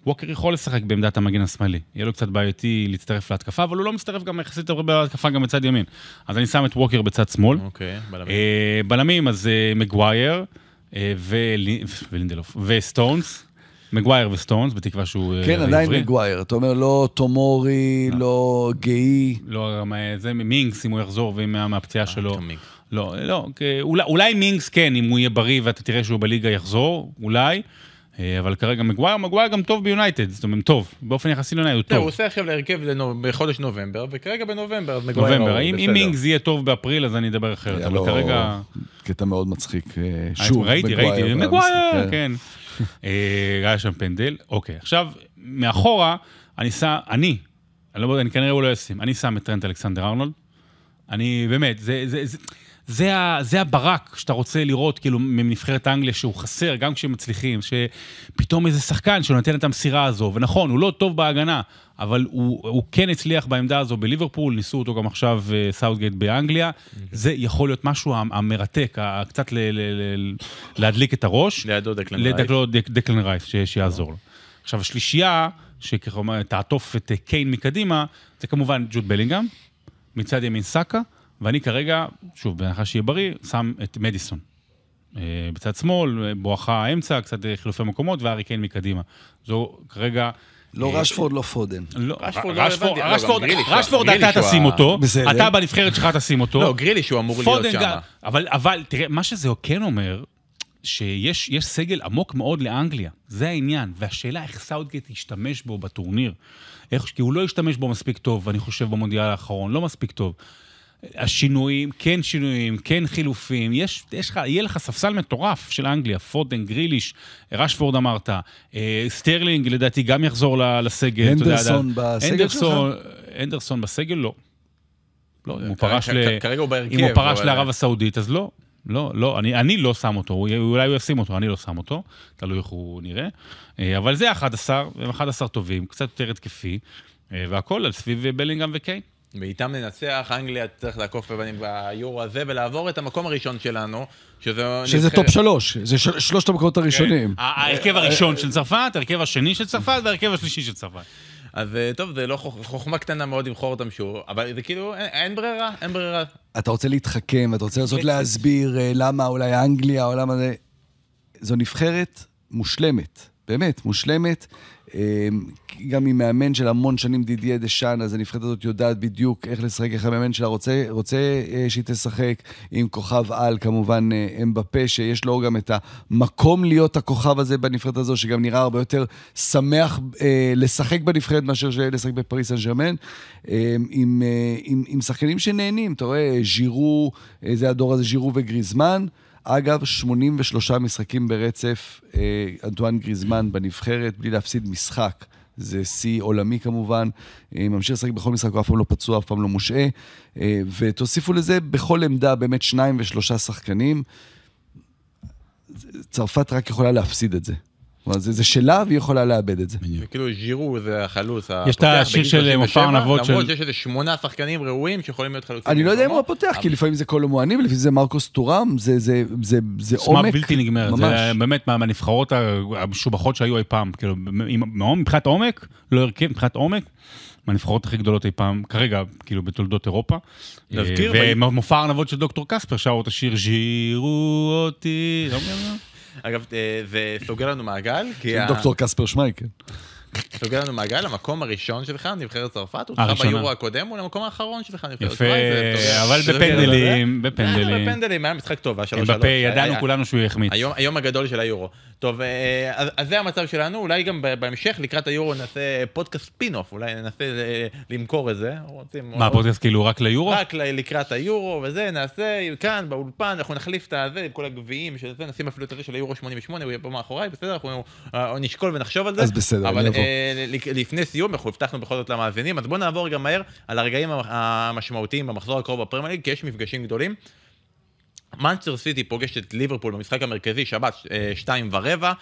ווקר יכול לשחק בעמדת המגן השמאלי. יהיה לו קצת בעייתי להצטרף להתקפה, אבל הוא לא מצטרף גם יחסית הרבה להתקפה גם בצד ימין. אז אני שם את ווקר בצד שמאל. אוקיי, okay, בלמים. אה, בלמים, אז אה, מגווייר אה, ול... ולינדלוף, וסטונס. מגווייר וסטונס, בתקווה שהוא עברי. אה, כן, עדיין מגווייר. אתה אומר, לא תומורי, אה. לא, גאי. לא, זה מינגס, אם הוא יחזור מהפציעה שלו. לא, לא, אולי, אולי מינגס כן, אם הוא יהיה בריא ואתה תראה שהוא בליגה יחזור, אולי. אה, אבל כרגע מגווייר, מגווייר גם טוב ביונייטד, זאת אומרת, טוב, באופן יחסי ליונייטד הוא לא, טוב. הוא עושה עכשיו להרכב בחודש נובמבר, וכרגע בנובמבר, אז מגווייר לא, נובמבר, אם אינגז יהיה טוב באפריל, אז אני אדבר אחרת, אבל כרגע... קטע מאוד מצחיק, אה, אה, שוב, ראיתי, ראיתי, מגווייר, כן. כן. היה שם פנדל, אוקיי, עכשיו, מאחורה, אני שם, אני, אני לא יודע, כנראה הוא לא ישים, אני שם את טרנט אלכסנדר ארנולד, אני, באמת, זה... זה, זה... זה, ה, זה הברק שאתה רוצה לראות, כאילו, מנבחרת אנגליה, שהוא חסר, גם כשהם מצליחים, שפתאום איזה שחקן שנותן את המסירה הזו, ונכון, הוא לא טוב בהגנה, אבל הוא, הוא כן הצליח בעמדה הזו בליברפול, ניסו אותו גם עכשיו אה, סאוטגייט באנגליה. okay. אוקיי. זה יכול להיות משהו המרתק, קצת ל, ל, ל, להדליק את הראש. לידו דקלן רייס. לידו דקלן רייס, שיעזור לו. עכשיו, השלישייה, שככה תעטוף את אה, קיין מקדימה, זה כמובן ג'וד בלינגהם, מצד ימין סאקה, ואני כרגע, שוב, בהנחה שיהיה בריא, שם את מדיסון. אה, בצד שמאל, אה, בואכה האמצע, קצת אה, חילופי מקומות, והארי קיין מקדימה. זו כרגע... לא רשפורד, לא פודן. לא, לא לא, רשפורד אתה תשים אותו, אתה בנבחרת שלך תשים אותו. לא, גריליש הוא אמור להיות שם. אבל תראה, מה שזה כן אומר, שיש סגל עמוק מאוד לאנגליה, זה העניין. והשאלה איך סאודגייט ישתמש בו בטורניר. כי הוא לא השתמש בו מספיק טוב, אני חושב, במונדיאל האחרון, לא מספיק טוב. השינויים, כן שינויים, כן חילופים. יש, יש לך, יהיה לך ספסל מטורף של אנגליה, פודן, גריליש, רשפורד אמרת, אה, סטרלינג לדעתי גם יחזור לסגל. הנדרסון בסגל אנדרסון, שלך? אנדרסון בסגל לא. לא, אם הוא פרש, ל... כרגע הוא בהרכב, אם הוא פרש אבל... לערב הסעודית, אז לא. לא, לא, אני, אני לא שם אותו, אולי הוא ישים אותו, אני לא שם אותו, תלוי איך הוא נראה. אה, אבל זה 11, הם 11 טובים, קצת יותר התקפי, אה, והכול על סביב בלינגהם וקיין. ואיתם ננצח, אנגליה צריך לעקוף פבנים ביורו הזה ולעבור את המקום הראשון שלנו, שזה... שזה טופ שלוש, זה שלושת המקומות כן. הראשונים. אה, אה, ההרכב הראשון של צרפת, ההרכב השני של צרפת וההרכב השלישי של צרפת. אז אה, טוב, זה לא חוכמה קטנה מאוד לבחור אותם שוב, אבל זה כאילו, אין ברירה, אין ברירה. אתה רוצה להתחכם, אתה רוצה לנסות להסביר למה אולי אנגליה, או למה זה... זו נבחרת מושלמת, באמת, מושלמת. אמ, גם עם מאמן של המון שנים, דידיה דשאן, אז הנבחרת הזאת יודעת בדיוק איך לשחק, איך המאמן שלה רוצה, רוצה אה, שהיא תשחק, עם כוכב על, כמובן, אה, אמבפה, שיש לו גם את המקום להיות הכוכב הזה בנבחרת הזו, שגם נראה הרבה יותר שמח אה, לשחק בנבחרת מאשר לשחק בפריס סן ג'רמן, אמ, עם, עם, עם, עם שחקנים שנהנים, אתה רואה, ז'ירו, זה הדור הזה, ז'ירו וגריזמן. אגב, 83 משחקים ברצף, אה, אנטואן גריזמן בנבחרת, בלי להפסיד משחק. זה שיא עולמי כמובן, אה, ממשיך לשחק בכל משחק, הוא אף פעם לא פצוע, אף פעם לא מושעה. אה, ותוסיפו לזה בכל עמדה באמת שניים ושלושה שחקנים. צרפת רק יכולה להפסיד את זה. כלומר, זה, זה שלה והיא יכולה לאבד את זה. וכאילו ז'ירו זה החלוץ יש את השיר של מופע אה, ארנבות של... למרות שיש איזה שמונה שחקנים ראויים שיכולים להיות חלוצים. אני לא יודע אם הוא הפותח, כי לפעמים זה קולומואנים, לפעמים זה מרקוס טוראם, זה, זה, זה, זה זה עומק. סמה בלתי נגמרת, זה באמת מהנבחרות המשובחות שהיו אי פעם. כאילו, מבחינת עומק, לא הרכב, מבחינת עומק. מהנבחרות הכי גדולות אי פעם, כרגע, כאילו, בתולדות אירופה. אה, ומופע ארנבות של דוקטור קספר שר את השיר ז'ירו אותי. לא מבין אגב, אה, וסוגר לנו מעגל, כי... דוקטור קספר שמייקל. כן. סוגר לנו מעגל, המקום הראשון שלך, נבחרת צרפת, הוא הראשונה. ביורו הקודם, הוא למקום האחרון שלך, נבחרת צרפת. יפה, אבל בפנדלים, בפנדלים. אה, בפנדלים, היה משחק טוב, היה שלוש שלוש. ידענו כולנו שהוא יחמיץ. היום הגדול של היורו. טוב, אה, אז זה המצב שלנו, אולי גם בהמשך, לקראת היורו נעשה פודקאסט פינוף, אולי ננסה אה, למכור את זה. מה, פודקאסט כאילו רק ליורו? רק לקראת היורו וזה, נעשה כאן, באולפן, אנחנו נחליף את הזה, כל הגביעים נשים אפילו את הזה של היורו 88, הוא יהיה פה מאחוריי, בסדר? אנחנו נשקול ונחשוב על זה. אז בסדר, אני אבוא. אה, לפני סיום, אנחנו הבטחנו בכל זאת למאזינים, אז בואו נעבור גם מהר על הרגעים המשמעותיים במחזור הקרוב בפרמייר כי יש מפגשים גדולים. מנצ'סטר סיטי פוגשת את ליברפול במשחק המרכזי, שבת אה, שתיים ורבע.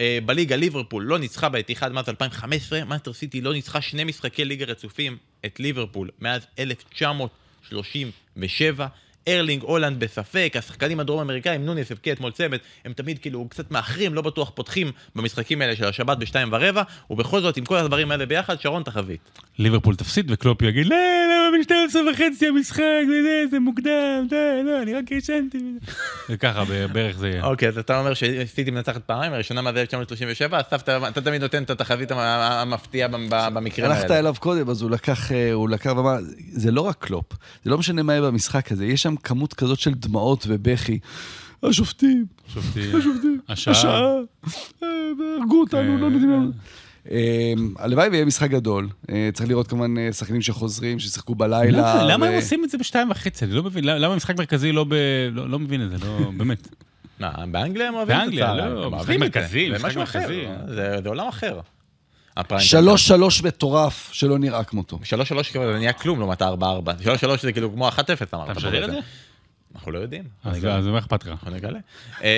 אה, בליגה ליברפול לא ניצחה אחד מאז 2015, מנצ'סטר סיטי לא ניצחה שני משחקי ליגה רצופים את ליברפול מאז 1937. ארלינג הולנד בספק, השחקנים הדרום אמריקאים, נוניס הבקיע אתמול צמד, הם תמיד כאילו קצת מאחרים, לא בטוח פותחים במשחקים האלה של השבת בשתיים ורבע, ובכל זאת עם כל הדברים האלה ביחד, שרון תחזית. ליברפול תפסיד וקלופ יגיד, לא, למה לא, לא, ב-12 וחצי המשחק, זה, זה זה מוקדם, לא, לא, אני רק ישנתי. וככה בערך זה יהיה. אוקיי, אז אתה אומר שסיטי מנצחת פעמיים, הראשונה מאז 1937, אתה תמיד נותן את התחזית המפתיעה במקרים האלה. הלכת אליו קודם, אז הוא לקח, אה, הוא לקח, זה לא רק קלופ, זה לא משנה מה יהיה במשחק הזה, יש שם להם כמות כזאת של דמעות ובכי. השופטים, השופטים, השופטים, השעה, אה, הרגו אותנו, כן. לא נותנים לנו. אמ, הלוואי ויהיה משחק גדול. אה, צריך לראות כמובן אה, שחקנים שחוזרים, ששיחקו בלילה. למה הם עושים את זה בשתיים וחצי? אני לא מבין, למה משחק מרכזי לא ב... לא, לא מבין את זה, לא... באמת. באנגליה הם אוהבים את זה. באנגליה, לא, משחק מרכזי, משחק מרכזי. זה עולם אחר. שלוש שלוש מטורף, שלא נראה כמותו. שלוש שלוש כאילו, זה נהיה כלום לעומת הארבע ארבע. שלוש שלוש זה כאילו כמו אחת אפס, אמרת. אתה משדר את זה? אנחנו לא יודעים. אז מה אכפת לך? אנחנו נגלה. אה,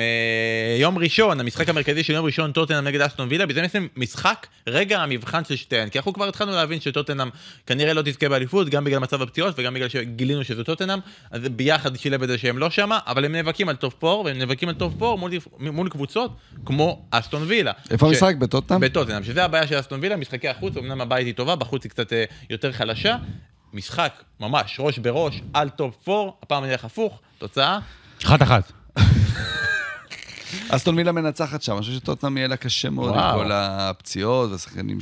אה, יום ראשון, המשחק המרכזי של יום ראשון, טוטנאם נגד אסטון וילה, וזה בעצם משחק, רגע המבחן של שתיהן, כי אנחנו כבר התחלנו להבין שטוטנאם כנראה לא תזכה באליפות, גם בגלל מצב הפציעות וגם בגלל שגילינו שזה טוטנאם, אז ביחד שילב את זה שהם לא שמה, אבל הם נאבקים על טוב פור, והם נאבקים על טוב פור מול קבוצות כמו אסטון וילה. איפה המשחק? בטוטנאם? בטוטנאם, שזה הבעיה של אסטון וילה, משחקי החוץ, אמנם הבית היא טובה, בחוץ היא קצת אה, יותר חלשה, משחק ממש ראש בראש, על טופ 4, הפעם אני הולך הפוך, תוצאה. אחת אחת. אסטון מילה מנצחת שם, אני חושב שטוטנאם יהיה לה קשה מאוד עם כל הפציעות והשחקנים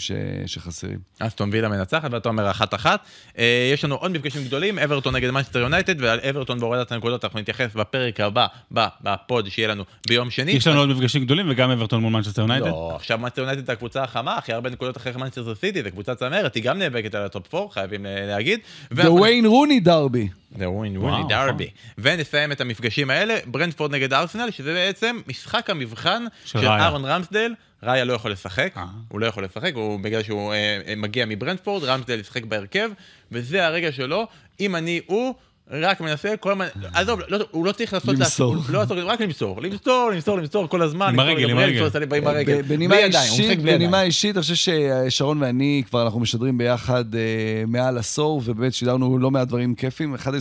שחסרים. אסטון וילה מנצחת, ואתה אומר אחת-אחת. אה, יש לנו עוד מפגשים גדולים, אברטון נגד מנצ'סטר יונייטד, ועל אברטון בהורדת הנקודות אנחנו נתייחס בפרק הבא, בפוד שיהיה לנו ביום שני. יש לנו עוד מפגשים גדולים וגם אברטון מול מנצ'סטר יונייטד. לא, עכשיו מנצ'סטר יונייטד זה הקבוצה החמה, הכי הרבה נקודות אחרי מנצ'סטר סיטי, זה קבוצה צמרת, היא גם נאבקת על הטופ 4, חייבים להגיד. וויין רוני דרבי. וויין רוני דרבי. ונסיים את המפגשים האלה, ברנדפורד נגד ארסנל, שזה בעצם משחק המבחן של, של אהרון רמסדל, ראיה לא יכול לשחק, אה. הוא לא יכול לשחק, הוא בגלל שהוא אה, אה מגיע מברנדפורד, רמסדל ישחק בהרכב, וזה הרגע שלו, אם אני הוא... רק מנסה כל הזמן, אה. עזוב, לא, הוא לא צריך לעשות, למסור, לעשות, לא לעשות, רק למסור, למסור, למסור, למסור כל הזמן, עם הרגל, עם הרגל, עם אה, הרגל, בנימה אישית, בנימה אישית, אני חושב ששרון ואני כבר אנחנו משדרים ביחד אה, מעל עשור, ובאמת שידרנו לא מעט דברים כיפים, אחד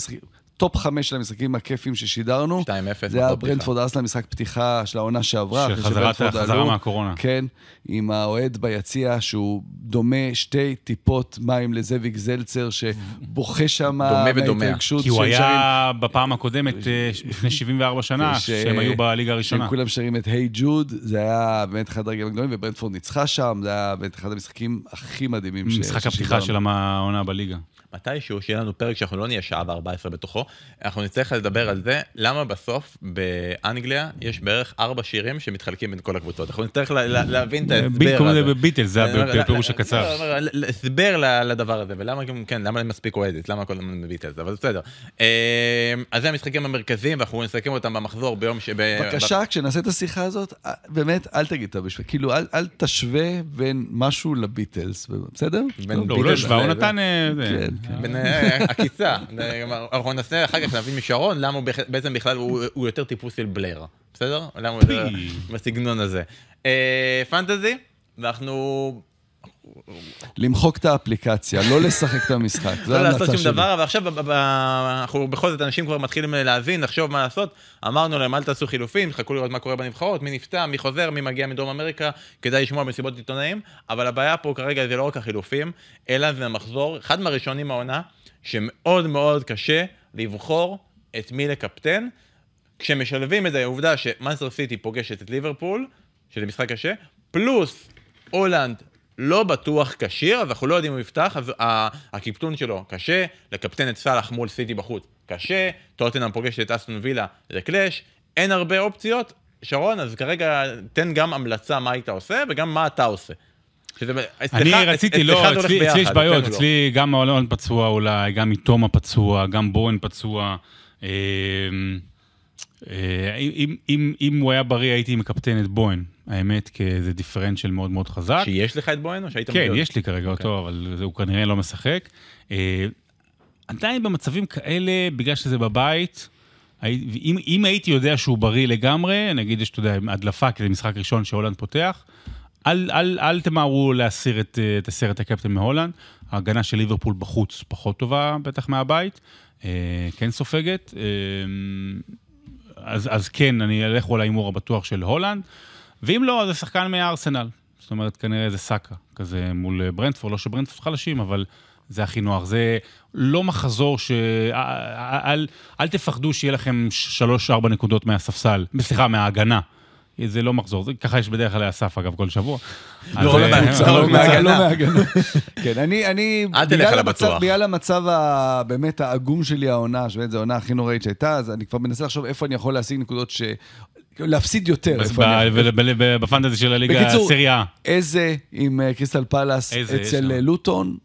הטופ חמש של המשחקים הכיפים ששידרנו. 2-0. זה היה ברנדפורד אסלה, משחק פתיחה של העונה שעברה. של החזרה מהקורונה. כן, עם האוהד ביציע, שהוא דומה שתי טיפות מים לזאביק זלצר, שבוכה שם מההתרגשות דומה כי הוא היה בפעם הקודמת, אה, לפני 74 שנה, שהם היו בליגה הראשונה. הם כולם שרים את היי ג'וד, זה היה באמת אחד הרגעים הגדולים, וברנדפורד ניצחה שם, זה היה באמת אחד המשחקים הכי מדהימים משחק הפתיחה של העונה בליגה. מתישהו, שיהיה לנו פרק שאנחנו לא נהיה שעה ו-14 בתוכו, אנחנו נצטרך לדבר על זה, למה בסוף באנגליה יש בערך ארבע שירים שמתחלקים בין כל הקבוצות. אנחנו נצטרך להבין את ההסבר הזה. קוראים לזה ביטלס, זה הפירוש לא, לא, הקצר. לא, הסבר לדבר הזה, ולמה גם, כן, למה אני מספיק אוהדת, למה כל הזמן ביטלס, אבל בסדר. אמ, אז זה המשחקים המרכזיים, ואנחנו נסכם אותם במחזור ביום ש... בבקשה, כשנעשה את השיחה הזאת, אה, באמת, אל תגיד את המשפט, כאילו, אל תשווה בין משהו לביטלס, בסדר? לא, הוא לא השווה, הוא נתן... אה, כן. כן. אה, עקיצה. אנחנו ננסה אחר כך להבין משרון למה הוא בעצם בכלל הוא יותר טיפוס של בלר, בסדר? למה הוא יותר בסגנון הזה. אה, פנטזי, ואנחנו למחוק את האפליקציה, לא לשחק את המשחק, זו ההמלצה שלי. לא לעשות שום דבר, אבל עכשיו אנחנו בכל זאת, אנשים כבר מתחילים אה, להבין, לחשוב מה לעשות. אמרנו להם, אל תעשו חילופים, חכו לראות מה קורה בנבחרות, מי נפצע, מי חוזר, מי מגיע מדרום אמריקה, כדאי לשמוע מסיבות עיתונאים. אבל הבעיה פה כרגע זה לא רק החילופים, אלא זה המחזור, אחד מהראשונים העונה, שמאוד מאוד קשה לבחור את מי לקפטן. כשמשלבים את העובדה שמאנסטר סיטי פוגשת את ליברפול, שזה משחק קשה, פלוס הולנד לא בטוח כשיר, אז אנחנו לא יודעים אם הוא יפתח, אז הקיפטון שלו קשה, לקפטן את סאלח מול סיטי בחוץ קשה, טוטנאם פוגשת את אסטון וילה, לקלאש, אין הרבה אופציות. שרון, אז כרגע תן גם המלצה מה היית עושה וגם מה אתה עושה. שזה, אני אצלך, רציתי, לא, אצלי, ביחד, אצלי יש בעיות, כן לא? אצלי לא. גם העולם פצוע אולי, גם איתומה פצוע, גם בורן פצוע. אה, אה, אם, אם, אם הוא היה בריא הייתי מקפטן את בוהן, האמת, כאיזה דיפרנציאל מאוד מאוד חזק. שיש לך את בוהן או שהיית מגיע? כן, יש לי כרגע okay. אותו, אוקיי. אבל הוא כנראה לא משחק. אה, עדיין במצבים כאלה, בגלל שזה בבית, אם, אם הייתי יודע שהוא בריא לגמרי, נגיד יש, אתה יודע, הדלפה, כי זה משחק ראשון שהולנד פותח, אל, אל, אל תמהרו להסיר את, אה, את הסרט הקפטן מהולנד. ההגנה של ליברפול בחוץ פחות טובה, בטח מהבית, כן סופגת. אז, אז כן, אני אלך אולי הימור הבטוח של הולנד, ואם לא, זה שחקן מהארסנל. זאת אומרת, כנראה זה סאקה כזה מול אה, ברנדפורד, לא שברנדפורד חלשים, אבל זה הכי נוח. זה לא מחזור ש... אל, אה, אה, אל, אל תפחדו שיהיה לכם 3-4 נקודות מהספסל, סליחה, מההגנה. זה לא מחזור, זה, ככה יש בדרך כלל אסף, אגב כל שבוע. לא לא, אה, לא, לא מהגנה. לא מהגנה. כן, אני, אני... אל תלך על הבטוח. בגלל המצב הבאמת העגום שלי העונה, שבאמת זו העונה הכי נוראית שהייתה, אז אני כבר מנסה לחשוב איפה אני יכול להשיג נקודות ש... להפסיד יותר. בפנטזי של הליגה, הסריה. איזה עם אה, קריסטל פלאס אצל אה, לוטון.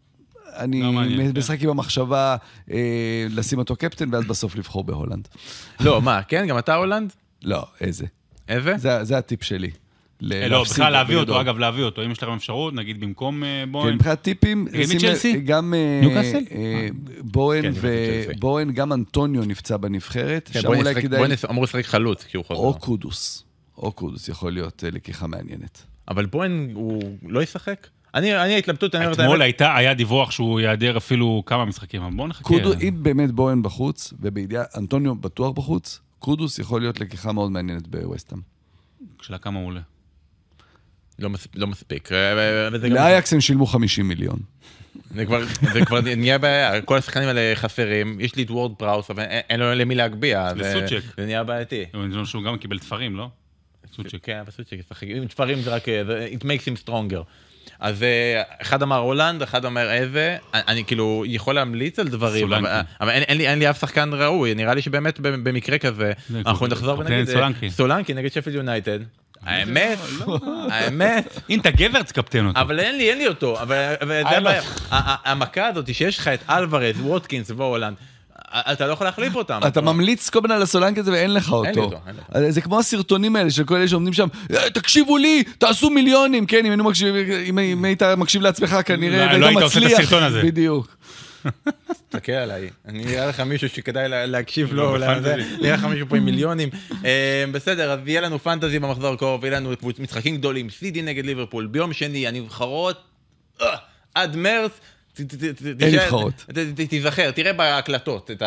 אני לא כן. משחק עם המחשבה לשים אותו קפטן, ואז בסוף לבחור בהולנד. לא, מה, כן? גם אתה הולנד? לא, איזה. אבה? זה, זה הטיפ שלי. אה, לא, בכלל להביא אותו, אגב, להביא אותו. אם יש לכם אפשרות, נגיד במקום אה, בוהן. כן, מבחינת טיפים, אה, גם בוהן, כן, גם אנטוניו נפצע בנבחרת. כן, שם אולי כדאי... בוהן אמור לשחק חלוץ, כי הוא חוזר. או קודוס. או קודוס יכול להיות לקיחה מעניינת. אבל בוהן, הוא לא ישחק? אני, אני ההתלבטות, אני אומר את האמת. אתמול הייתה, היה דיווח שהוא ייעדר אפילו כמה משחקים, אבל בואו נחכה. קודו, אם באמת בוהן בחוץ, ובידיעה, אנטוניו בטוח בחוץ, קודוס יכול להיות לקיחה מאוד מעניינת בווסטהאם. שאלה כמה הוא עולה. לא, מס... לא מספיק. אה, אה, אה, לאייקס הם שילמו 50 מיליון. זה כבר, זה כבר נהיה בעיה, כל השחקנים האלה חסרים, יש לי את וורד פראוס, אבל אין לו למי להגביה. לסוצ'ק. זה נהיה בעייתי. שהוא גם קיבל תפרים, לא? סוצ'ק. כן, אבל סוצ'ק, עם תפרים זה רק, it makes him stronger. אז אה, אחד אמר הולנד, אחד אמר אבה, אני כאילו יכול להמליץ על דברים, אבל, אה, אין, לי, אין לי אף שחקן ראוי, נראה לי שבאמת במקרה כזה, אנחנו נחזור ונגיד, אה, סולנקי, סולנקי נגד שפילד יונייטד. האמת, לא, לא. האמת. אם אתה גבר, תקפטן אותו. אבל אין לי, אין לי אותו. אבל זה הבעיה. המכה הזאת שיש לך את אלוורז, ווטקינס והולנד. אה, אתה לא יכול להחליף אותם. אתה לא- ממליץ כל על הסולנק הזה ואין לך אותו. אין לי אותו, אה, זה כמו הסרטונים האלה של כל אלה שעומדים שם, אה, תקשיבו לי, תעשו מיליונים. כן, אם היית מקשיב לעצמך, כנראה לא היית לא עושה את הסרטון הזה. בדיוק. תסתכל עליי, אני אראה לך מישהו שכדאי להקשיב לו, אני לא, אראה לך מישהו פה עם מיליונים. בסדר, אז יהיה לנו פנטזי במחזור הקרוב, יהיה לנו משחקים גדולים, סידי נגד ליברפול, ביום שני הנבחרות עד מרץ. אין נבחרות. תיזכר, תראה בהקלטות את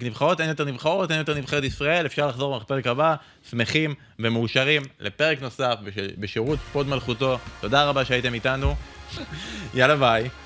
הנבחרות, אין יותר נבחרות, אין יותר נבחרת ישראל, אפשר לחזור לפרק הבא, שמחים ומאושרים לפרק נוסף בשירות פוד מלכותו. תודה רבה שהייתם איתנו, יאללה ביי.